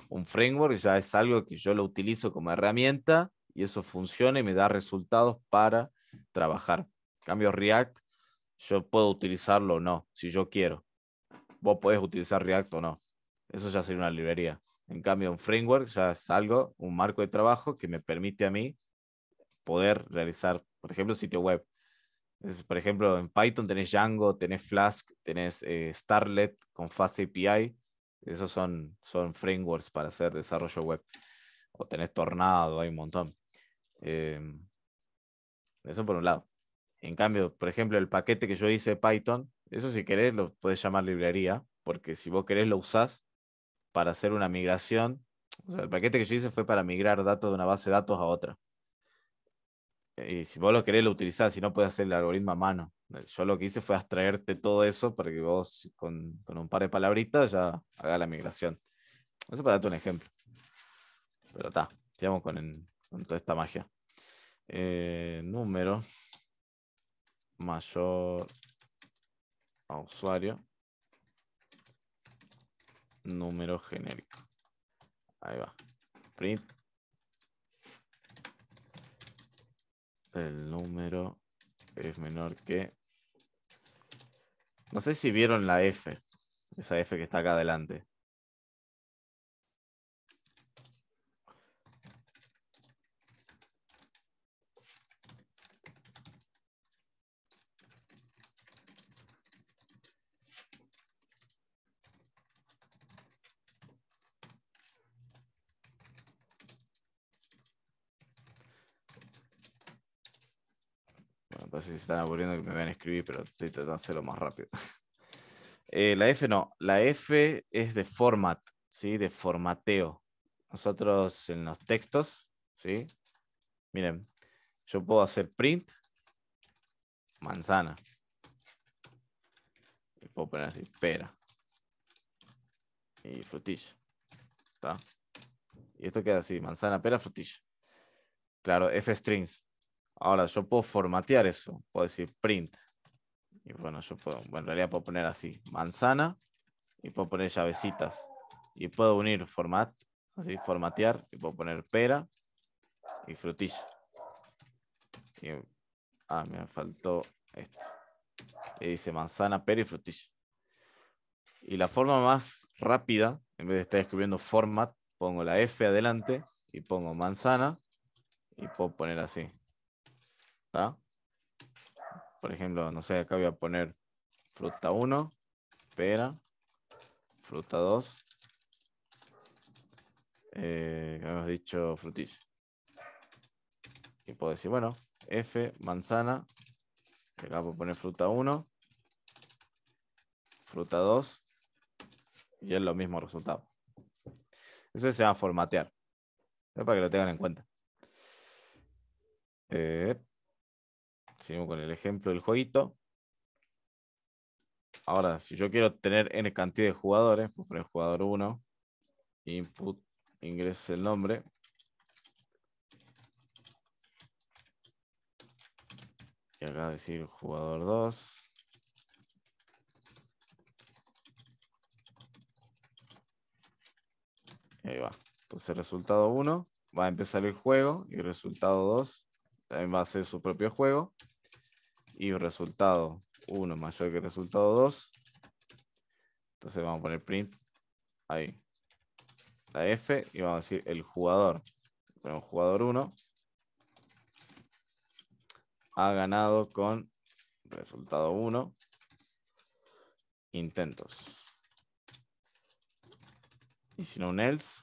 Un framework ya es algo que yo lo utilizo como herramienta y eso funciona y me da resultados para trabajar. cambio, React yo puedo utilizarlo o no, si yo quiero. Vos podés utilizar React o no. Eso ya sería una librería. En cambio, un framework ya es algo, un marco de trabajo que me permite a mí poder realizar, por ejemplo, sitio web. es por ejemplo, en Python tenés Django, tenés Flask, tenés eh, Starlet con FastAPI Esos son, son frameworks para hacer desarrollo web. O tenés Tornado, hay un montón. Em, eso por un lado. En cambio, por ejemplo, el paquete que yo hice de Python, eso si querés lo puedes llamar librería, porque si vos querés lo usás para hacer una migración. O sea, el paquete que yo hice fue para migrar datos de una base de datos a otra. Eh, y si vos lo querés, lo utilizás, si no puedes hacer el algoritmo a mano. Eh, yo lo que hice fue abstraerte todo eso para que vos con, con un par de palabritas ya hagas la migración. Eso para darte un ejemplo. Pero está, sigamos con, toda esta magia. Eh, número mayor usuario número genérico. Ahí va. Print. El número es menor que... No sé si vieron la F. Esa F que está acá adelante. sé si se están aburriendo que me van a escribir, pero estoy tratando de hacerlo más rápido. Eh, la F no, la F es de format, ¿sí? De formateo. Nosotros en los textos, ¿sí? Miren, yo puedo hacer print, manzana. Y puedo poner así, pera. Y frutilla. Y esto queda así, manzana, pera, frutilla. Claro, F strings. Ahora yo puedo formatear eso, puedo decir print. Y bueno, yo puedo, en realidad puedo poner así, manzana, y puedo poner llavecitas. Y puedo unir format, así, formatear, y puedo poner pera y frutilla. ah, me faltó esto. Y dice manzana, pera y frutilla. Y la forma más rápida, en vez de estar escribiendo format, pongo la F adelante y pongo manzana y puedo poner así, por ejemplo, no sé, acá voy a poner fruta 1, pera, fruta 2, eh, hemos dicho frutilla. Y puedo decir, bueno, F, manzana, acá a poner fruta 1, fruta 2, y es lo mismo resultado. Eso se va a formatear. Para que lo tengan en cuenta. Eh, Seguimos con el ejemplo del jueguito. Ahora, si yo quiero tener N cantidad de jugadores, pues por el jugador 1, input, ingrese el nombre. Y acá decir jugador 2. Y ahí va. Entonces resultado 1 va a empezar el juego y resultado 2 también va a ser su propio juego y resultado 1 mayor que resultado 2. Entonces vamos a poner print ahí. La F y vamos a decir el jugador. Ponemos jugador 1. Ha ganado con resultado 1. Intentos. Y si no un else,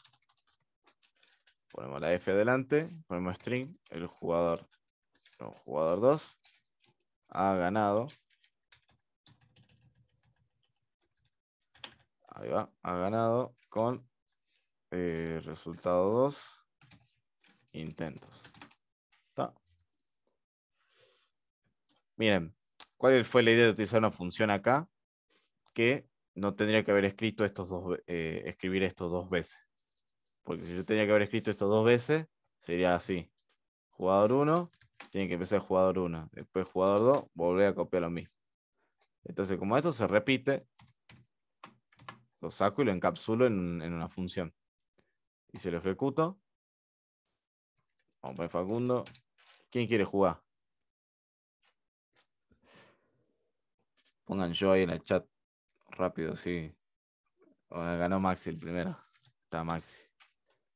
ponemos la F adelante, ponemos string, el jugador, jugador 2 ha ganado. Ahí va, ha ganado con eh, resultado 2, intentos. Miren, ¿cuál fue la idea de utilizar una función acá? Que no tendría que haber escrito estos dos, eh, escribir estos dos veces. Porque si yo tenía que haber escrito Esto dos veces, sería así. Jugador 1, tiene que empezar jugador 1, después jugador 2, volver a copiar lo mismo. Entonces, como esto se repite, lo saco y lo encapsulo en, en una función. Y se lo ejecuto. Vamos a ver Facundo. ¿Quién quiere jugar? Pongan yo ahí en el chat. Rápido, sí. ganó Maxi el primero. Está Maxi.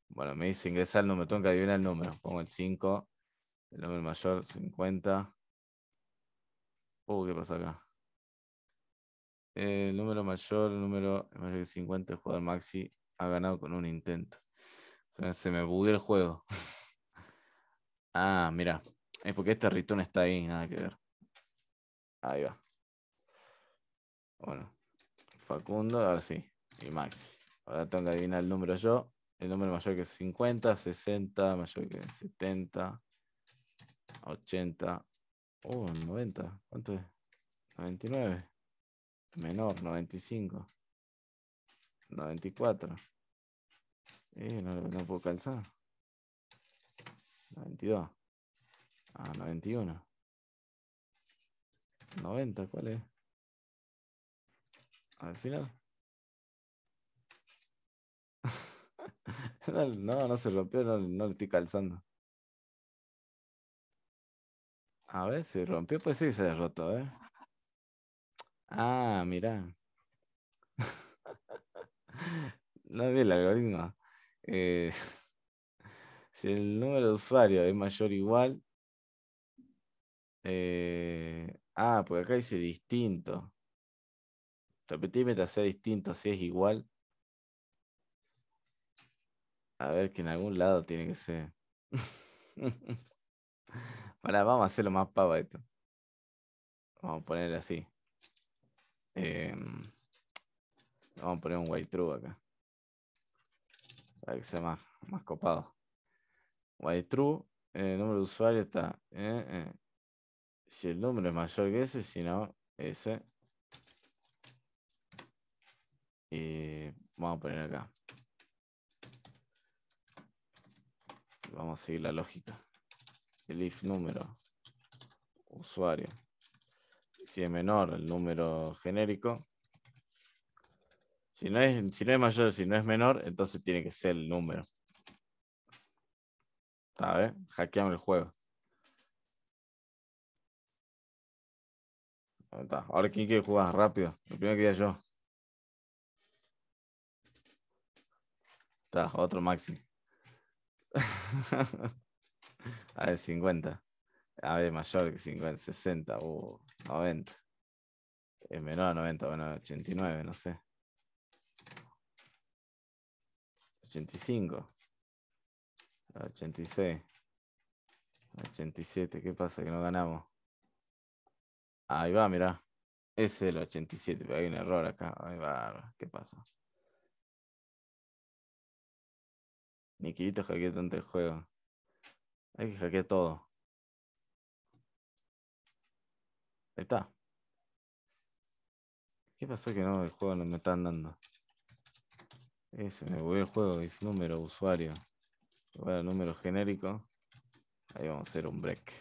Bueno, me dice ingresar el número. Tengo que adivinar el número. Pongo el 5. El número mayor, 50. Uh, ¿qué pasa acá? Eh, el número mayor, el número mayor que 50, el jugador maxi ha ganado con un intento. Se me bugueó el juego. ah, mira. Es porque este ritón está ahí, nada que ver. Ahí va. Bueno. Facundo, ahora sí. Y Maxi. Ahora tengo que adivinar el número yo. El número mayor que 50, 60, mayor que 70. 80, 90, ¿cuánto es? 99, menor, 95, 94, eh, no, puedo calzar, 92, ah, 91, 90, ¿cuál es? Al final. no, no se rompió, no, estoy calzando. A ver, si rompió, pues sí, se derrotó, ¿eh? Ah, mira. no vi el algoritmo. Eh, si el número de usuario es mayor o igual. Eh, ah, porque acá dice distinto. Repetí mientras sea distinto, si es igual. A ver, que en algún lado tiene que ser. Ahora vamos a hacerlo más pavo esto. Vamos a poner así. Em, vamos a poner un white true acá. Para que sea más, más copado. White eh, true, el número de usuario está. Eh, eh. Si el número es mayor que ese, si no, ese. Y vamos a poner acá. Vamos a seguir la lógica el if número usuario, si es menor el número genérico, si no, es, si es mayor, si no es menor, entonces tiene que ser el número. ¿Está bien? Hackeamos el juego. Ahora, ¿quién quiere jugar rápido? El primero que yo. Está, otro Maxi. A ver, 50. A ver, mayor que 50, 60, uh, 90. Es menor a 90, bueno, 89, no sé. 85. 86. 87, ¿qué pasa? Que no ganamos. Ahí va, mirá. Es el 87, pero hay un error acá. Ahí va, ¿qué pasa? que hackeó tanto el juego. Hay que hackear todo. Ahí está. ¿Qué pasó que no? El juego no me está dando. Ese eh, me voy el juego. número usuario. Bueno, número genérico. Ahí vamos a hacer un break.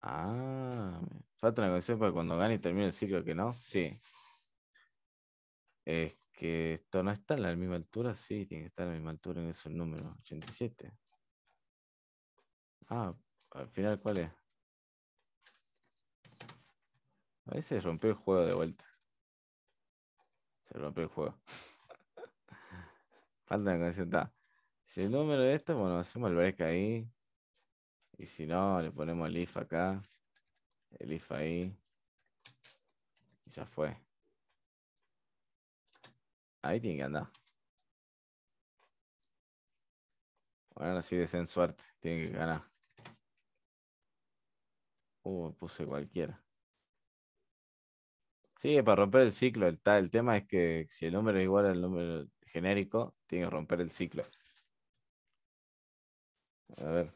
Ah, falta una conexión para cuando gane y termine el ciclo que no. Sí. Este que esto no está en la misma altura, sí, tiene que estar a la misma altura en eso El número 87. Ah, al final, ¿cuál es? A veces se rompió el juego de vuelta. Se rompió el juego. Falta la canción. Si el número de esto, bueno, hacemos el break ahí. Y si no, le ponemos el if acá. El if ahí. Y ya fue. Ahí tiene que andar. Bueno, así de suerte. Tiene que ganar. Uh, puse cualquiera. Sí, para romper el ciclo. El, el tema es que si el número es igual al número genérico, tiene que romper el ciclo. A ver.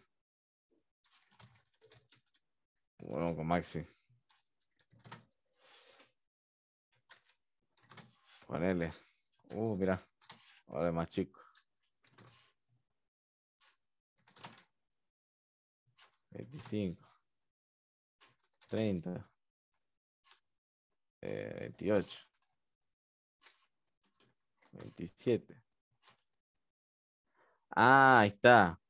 Bueno, con Maxi. Ponele. Uh, mira. Ahora más chico. Veinticinco. Treinta. Eh, veintiocho. Veintisiete. Ah, ahí está.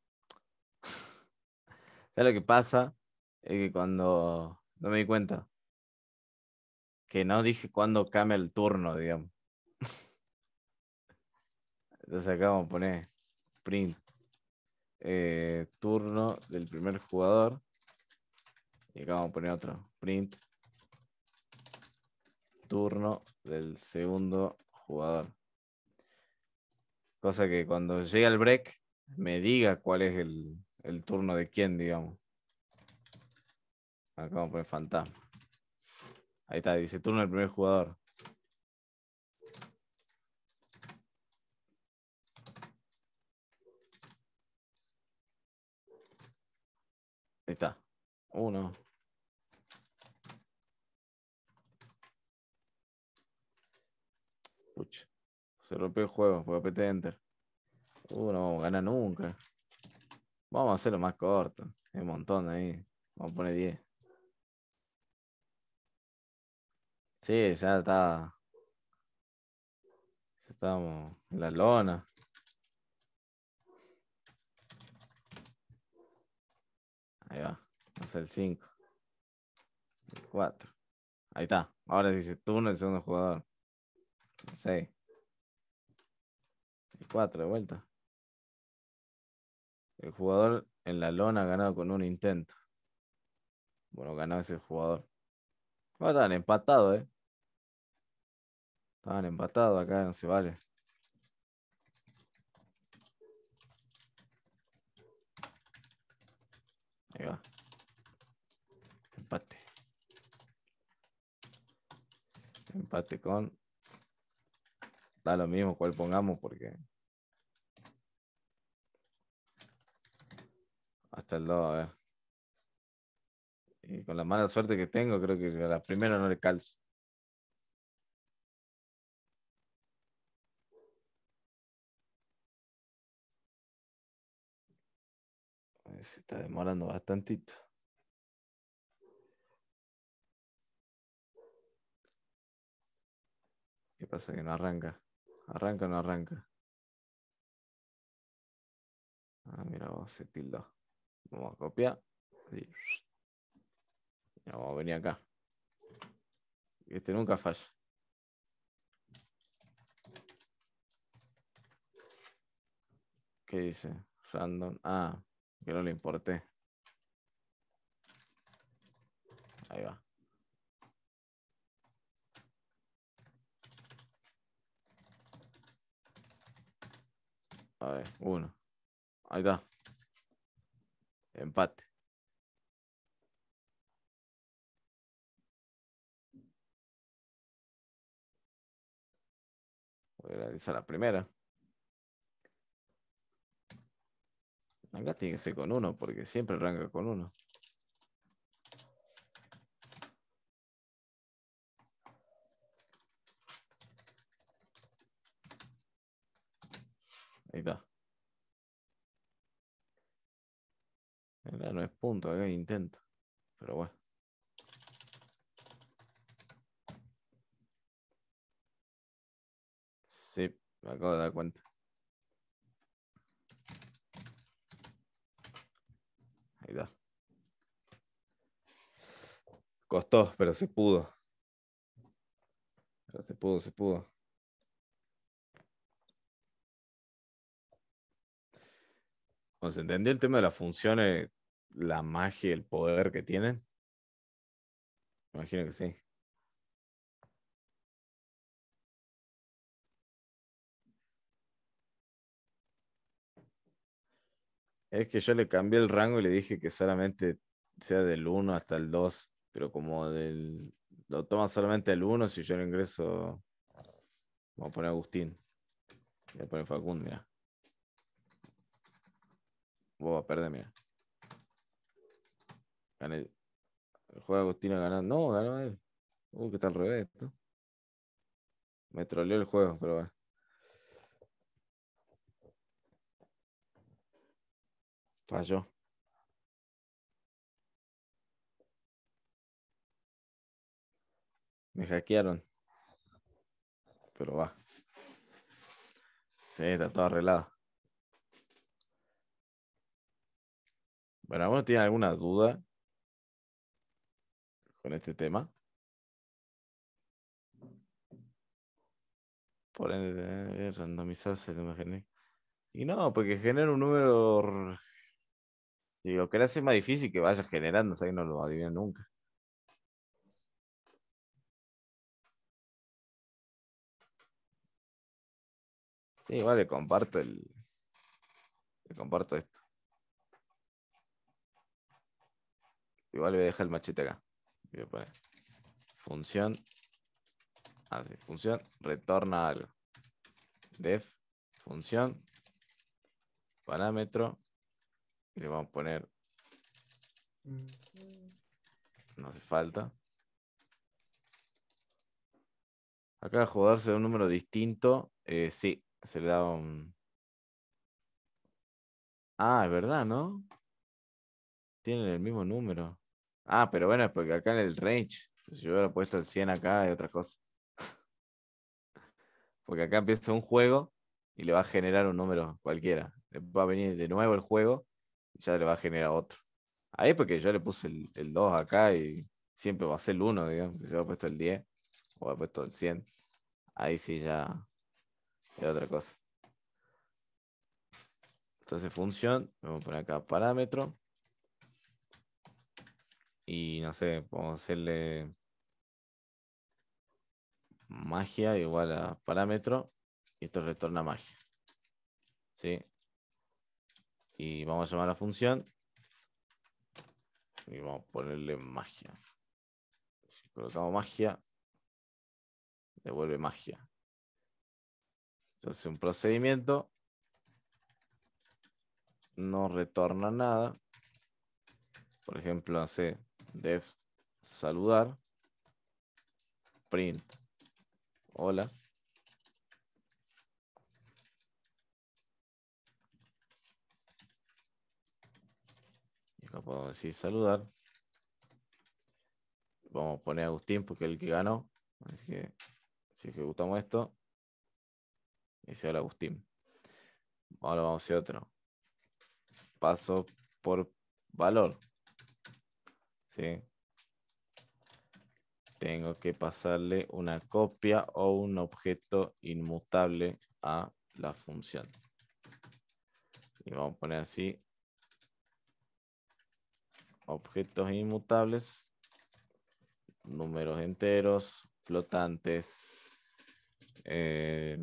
¿Sabes lo que pasa? Es que cuando no me di cuenta que no dije cuándo cambia el turno, digamos. Entonces acá vamos a poner print eh, turno del primer jugador. Y acá vamos a poner otro. Print turno del segundo jugador. Cosa que cuando llegue el break me diga cuál es el, el turno de quién, digamos. Acá vamos a poner fantasma. Ahí está, dice turno del primer jugador. está. Uno. Se rompió el juego, a apretar Enter. Uh, no vamos a ganar nunca. Vamos a hacerlo más corto. Hay un montón ahí. Vamos a poner 10. Sí, ya está. estamos en la lona. Ahí va. Vamos el 5. el 4. Ahí está. Ahora dice turno el segundo jugador. 6. El 4 de vuelta. El jugador en la lona ha ganado con un intento. Bueno, ganó ese jugador. Bueno, estaban empatados, ¿eh? Estaban empatados acá, no se vale. Empate. Empate con... Da lo mismo cuál pongamos porque... Hasta el 2, Y con la mala suerte que tengo, creo que a la primera no le calzo. se está demorando bastante ¿Qué pasa que no arranca? ¿Arranca o no arranca? Ah, mira, a hacer tildo Vamos a copiar. Y... vamos a venir acá. Este nunca falla. ¿Qué dice? Random. Ah, que no le importé. Ahí va. A ver, uno. Ahí está. Empate. Voy a realizar la primera. Acá tiene que ser con uno, porque siempre arranca con uno. Ahí está. no es punto, acá intento. Pero bueno. Sí, me acabo de dar cuenta. Costó, pero se pudo. Pero se pudo, se pudo. se entendió el tema de las funciones, la magia, el poder que tienen. Imagino que sí. Es que yo le cambié el rango y le dije que solamente sea del 1 hasta el 2, pero como del lo toma solamente el 1, si yo no ingreso, vamos a poner Agustín. Voy a poner Facundo, mira. a perder, mira. El juego de Agustín ha ganado. No, ganó él. uy, que está revés, Me troleó el juego, pero bueno. Falló. Me hackearon. Pero va. Sí, está todo arreglado. Bueno, bueno tiene alguna duda con este tema? Por ende, eh, randomizarse, lo imaginé. Y no, porque genera un número Digo, que le hace más difícil que vaya generando, ahí no lo adivino nunca. Sí, igual le comparto el. Le comparto esto. Igual le voy a dejar el machete acá. función. Ah, función, retorna algo. Def, función, parámetro, le vamos a poner. Mm. No hace falta. Acá jugador se da un número distinto. Eh, sí, se le da un. Ah, es verdad, ¿no? Tienen el mismo número. Ah, pero bueno, es porque acá en el range. Si yo hubiera puesto el 100 acá y otra cosa. porque acá empieza un juego y le va a generar un número cualquiera. Va a venir de nuevo el juego ya le va a generar otro. Ahí porque yo le puse el, 2 acá y siempre va a ser el 1, digamos, yo he puesto el 10 o he puesto el 100. Ahí sí ya es otra cosa. Entonces función, vamos a poner acá parámetro. Y no sé, vamos hacerle magia igual a parámetro. Y esto retorna magia. ¿Sí? Y vamos a llamar a la función. Y vamos a ponerle magia. Si colocamos magia, devuelve magia. Entonces un procedimiento no retorna nada. Por ejemplo, hace def saludar, print, hola. puedo decir saludar. Vamos a poner Agustín porque es el que ganó. Así que si ejecutamos esto, dice hola Agustín. Ahora vamos a hacer otro. Paso por valor. Tengo que pasarle una copia o un objeto inmutable a la función. Y vamos a poner así objetos inmutables, números enteros, flotantes, eh,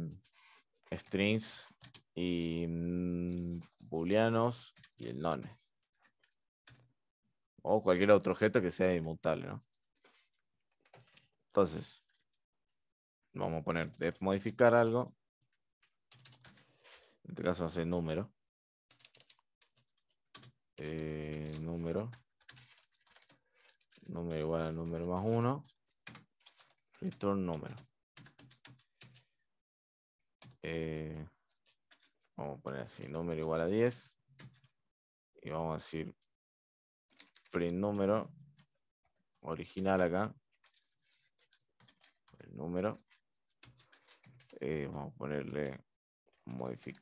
strings y booleanos y el none. O cualquier otro objeto que sea inmutable, ¿no? Entonces, vamos a poner def modificar algo. En este caso hace número. Eh, número número igual al número más 1, return número. Eh, vamos a poner así, número igual a 10. Y vamos a decir print número original acá. El número. Eh, vamos a ponerle modific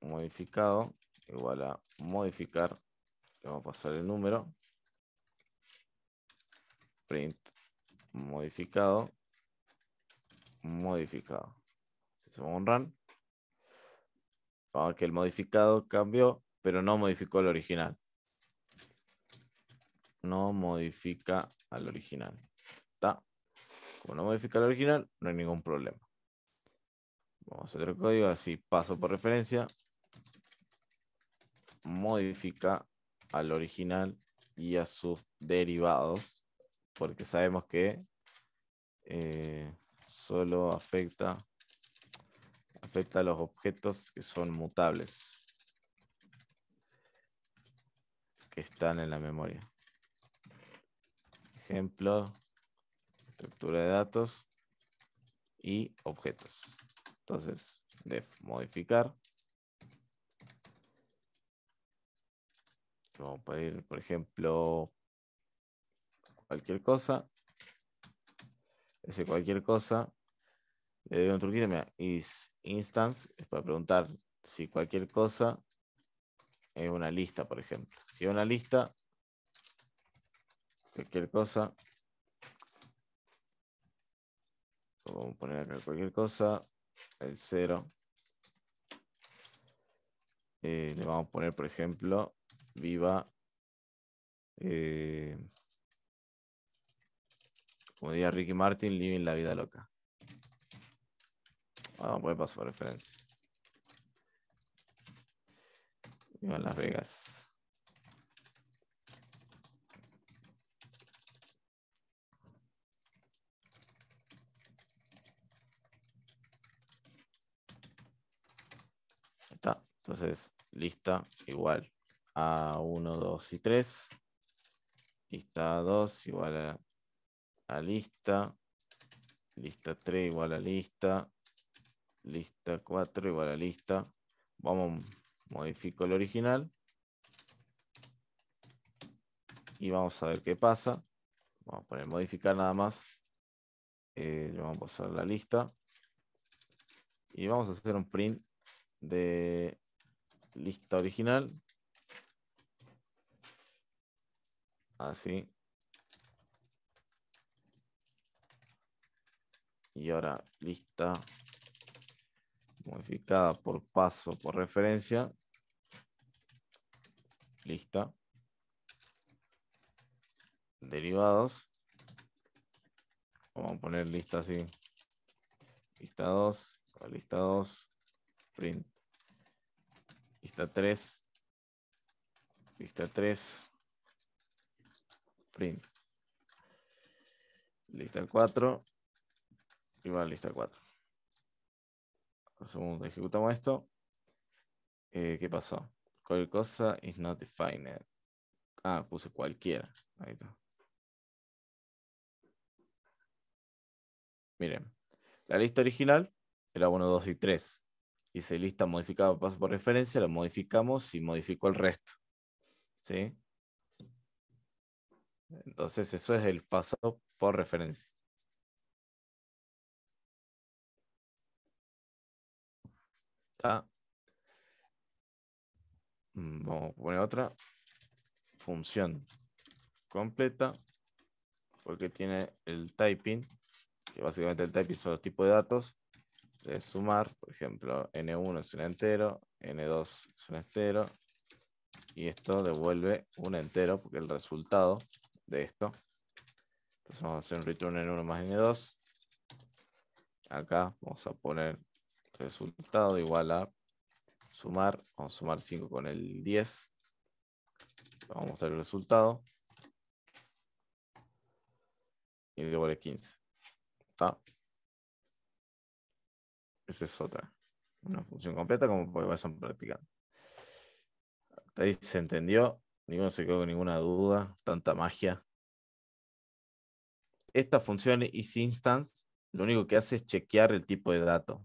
modificado igual a modificar vamos a pasar el número. Print modificado. Modificado. Si hacemos un run, vamos a que el modificado cambió, pero no modificó el original. No modifica al original. ¿Está? Como no modifica el original, no hay ningún problema. Vamos a hacer el código así, paso por referencia. Modifica al original y a sus derivados, porque sabemos que eh, solo afecta, afecta a los objetos que son mutables, que están en la memoria. Ejemplo, estructura de datos y objetos. Entonces, de modificar Vamos a poner, por ejemplo, cualquier cosa. Ese cualquier cosa. Le doy un truquito, mira, is instance, es para preguntar si cualquier cosa es una lista, por ejemplo. Si es una lista, cualquier cosa. Vamos a poner acá cualquier cosa, el cero. Eh, le vamos a poner, por ejemplo, viva, eh, como diría Ricky Martin, living la vida loca. Vamos a poner paso por referencia. Viva Las Vegas. Entonces, lista igual a 1, 2 y 3. Lista 2 igual a, lista. Lista 3 igual a lista. Lista 4 igual a lista. Vamos, modifico el original. Y vamos a ver qué pasa. Vamos a poner modificar nada más. Eh, le vamos a pasar la lista. Y vamos a hacer un print de lista original Así. Ah, y ahora lista modificada por paso, por referencia. Lista. Derivados. Vamos a poner lista así. Lista 2, lista 2, print. Lista 3, lista 3, print. Lista 4. Y va a lista 4. ejecutamos esto. Eh, ¿Qué pasó? Cualquier cosa is not defined. Ah, puse cualquiera. Ahí está. Miren, la lista original era 1, 2 y 3. Dice lista modificada paso por referencia, la modificamos y modificó el resto. ¿Sí? Entonces eso es el pasado por referencia. Ah. Mm, vamos a poner otra función completa porque tiene el typing, que básicamente el typing son los tipos de datos, de sumar, por ejemplo, n1 es un entero, n2 es un entero, y esto devuelve un entero porque el resultado de esto. Entonces vamos a hacer un return en 1 más n2. Acá vamos a poner resultado igual a sumar. Vamos a sumar 5 con el 10. Vamos a mostrar el resultado. Y luego el 15. Esa es otra. Una función completa como podemos practicando. Ahí se entendió. No se quedó con ninguna duda, tanta magia. Esta función isInstance lo único que hace es chequear el tipo de dato.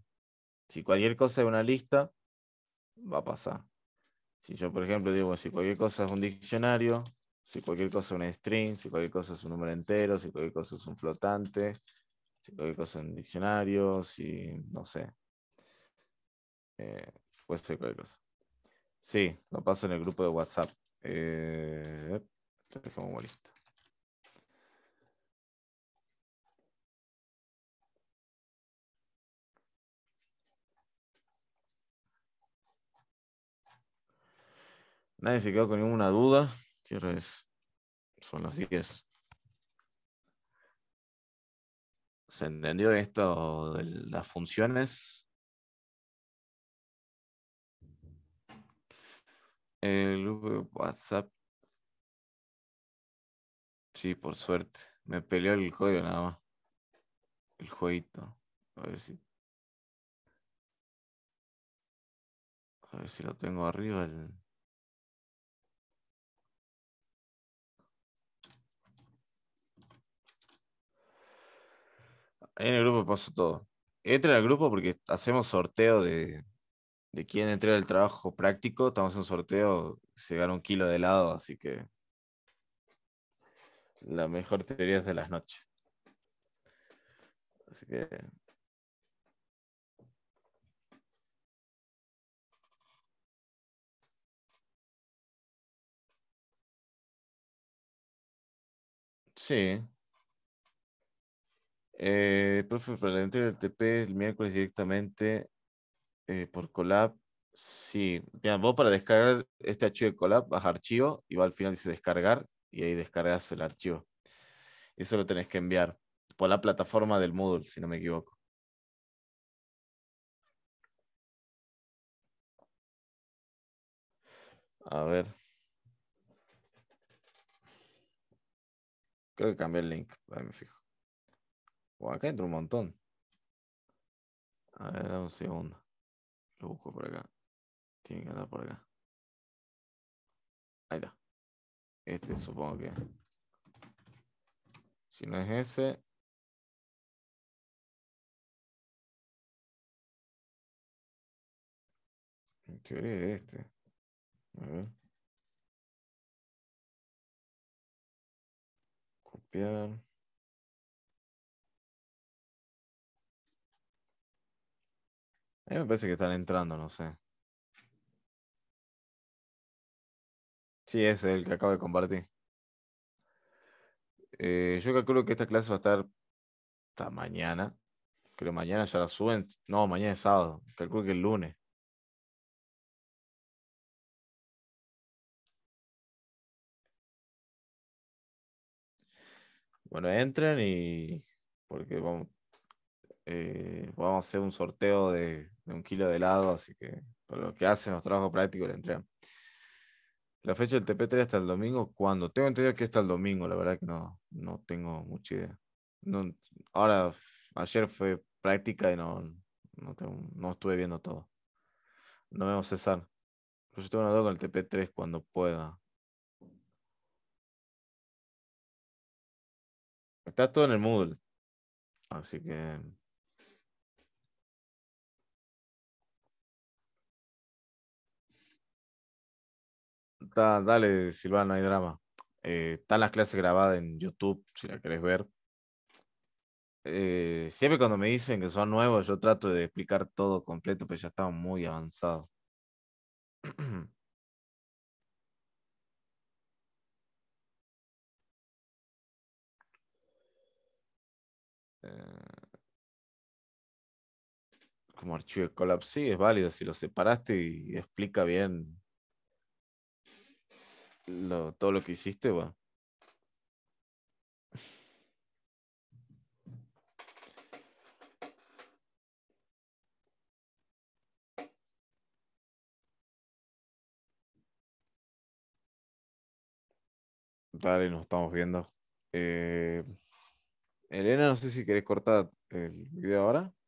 Si cualquier cosa es una lista, va a pasar. Si yo, por ejemplo, digo, si cualquier cosa es un diccionario, si cualquier cosa es un string, si cualquier cosa es un número entero, si cualquier cosa es un flotante, si cualquier cosa es un diccionario, si no sé. Eh, puede cualquier cosa. Sí, lo paso en el grupo de WhatsApp. Eh, como listo. Nadie se quedó con ninguna duda. quiero Son las 10. ¿Se entendió esto de las funciones? El grupo WhatsApp. Sí, por suerte. Me peleó el código nada más. El jueguito. A ver si. A ver si lo tengo arriba. en el grupo pasó todo. Entra al grupo porque hacemos sorteo de, de quién entrega el trabajo práctico, estamos en sorteo, se gana un kilo de helado, así que la mejor teoría es de las noches. Así que Sí. Eh, profe, para entrega del TP el miércoles directamente eh, por Colab. Sí, mira, vos para descargar este archivo de Colab vas a archivo y va al final dice descargar y ahí descargas el archivo. Eso lo tenés que enviar por la plataforma del Moodle, si no me equivoco. A ver. Creo que cambié el link. Ahí me fijo. acá entra un montón. A ver, un segundo. Lo busco por acá. Tiene que andar por acá. Ahí está. Este supongo que. Si no es ese. En teoría es este. A ver. Copiar. A mí me parece que están entrando, no sé. Sí, es el que acabo de compartir. Eh, yo calculo que esta clase va a estar hasta mañana. Creo mañana ya la suben. No, mañana es sábado. Calculo que el lunes. Bueno, entren y. Porque vamos, eh, vamos a hacer un sorteo de, un kilo de helado, así que por lo que hacen los trabajos prácticos la entrega. La fecha del TP3 hasta el domingo, Cuando, Tengo entendido que está el domingo, la verdad que no, no tengo mucha idea. No, ahora, ayer fue práctica y no, no, tengo, no estuve viendo todo. No vemos César. Pero pues yo tengo una duda con el TP3 cuando pueda. Está todo en el Moodle. Así que dale, Silvana, hay drama. Eh, están las clases grabadas en YouTube, si la querés ver. Eh, siempre cuando me dicen que son nuevos, yo trato de explicar todo completo, pero ya estaba muy avanzado. Eh, como archivo de collapse, sí, es válido si lo separaste y explica bien todo lo que hiciste, va. Dale, nos estamos viendo. Eh, Elena, no sé si querés cortar el video ahora.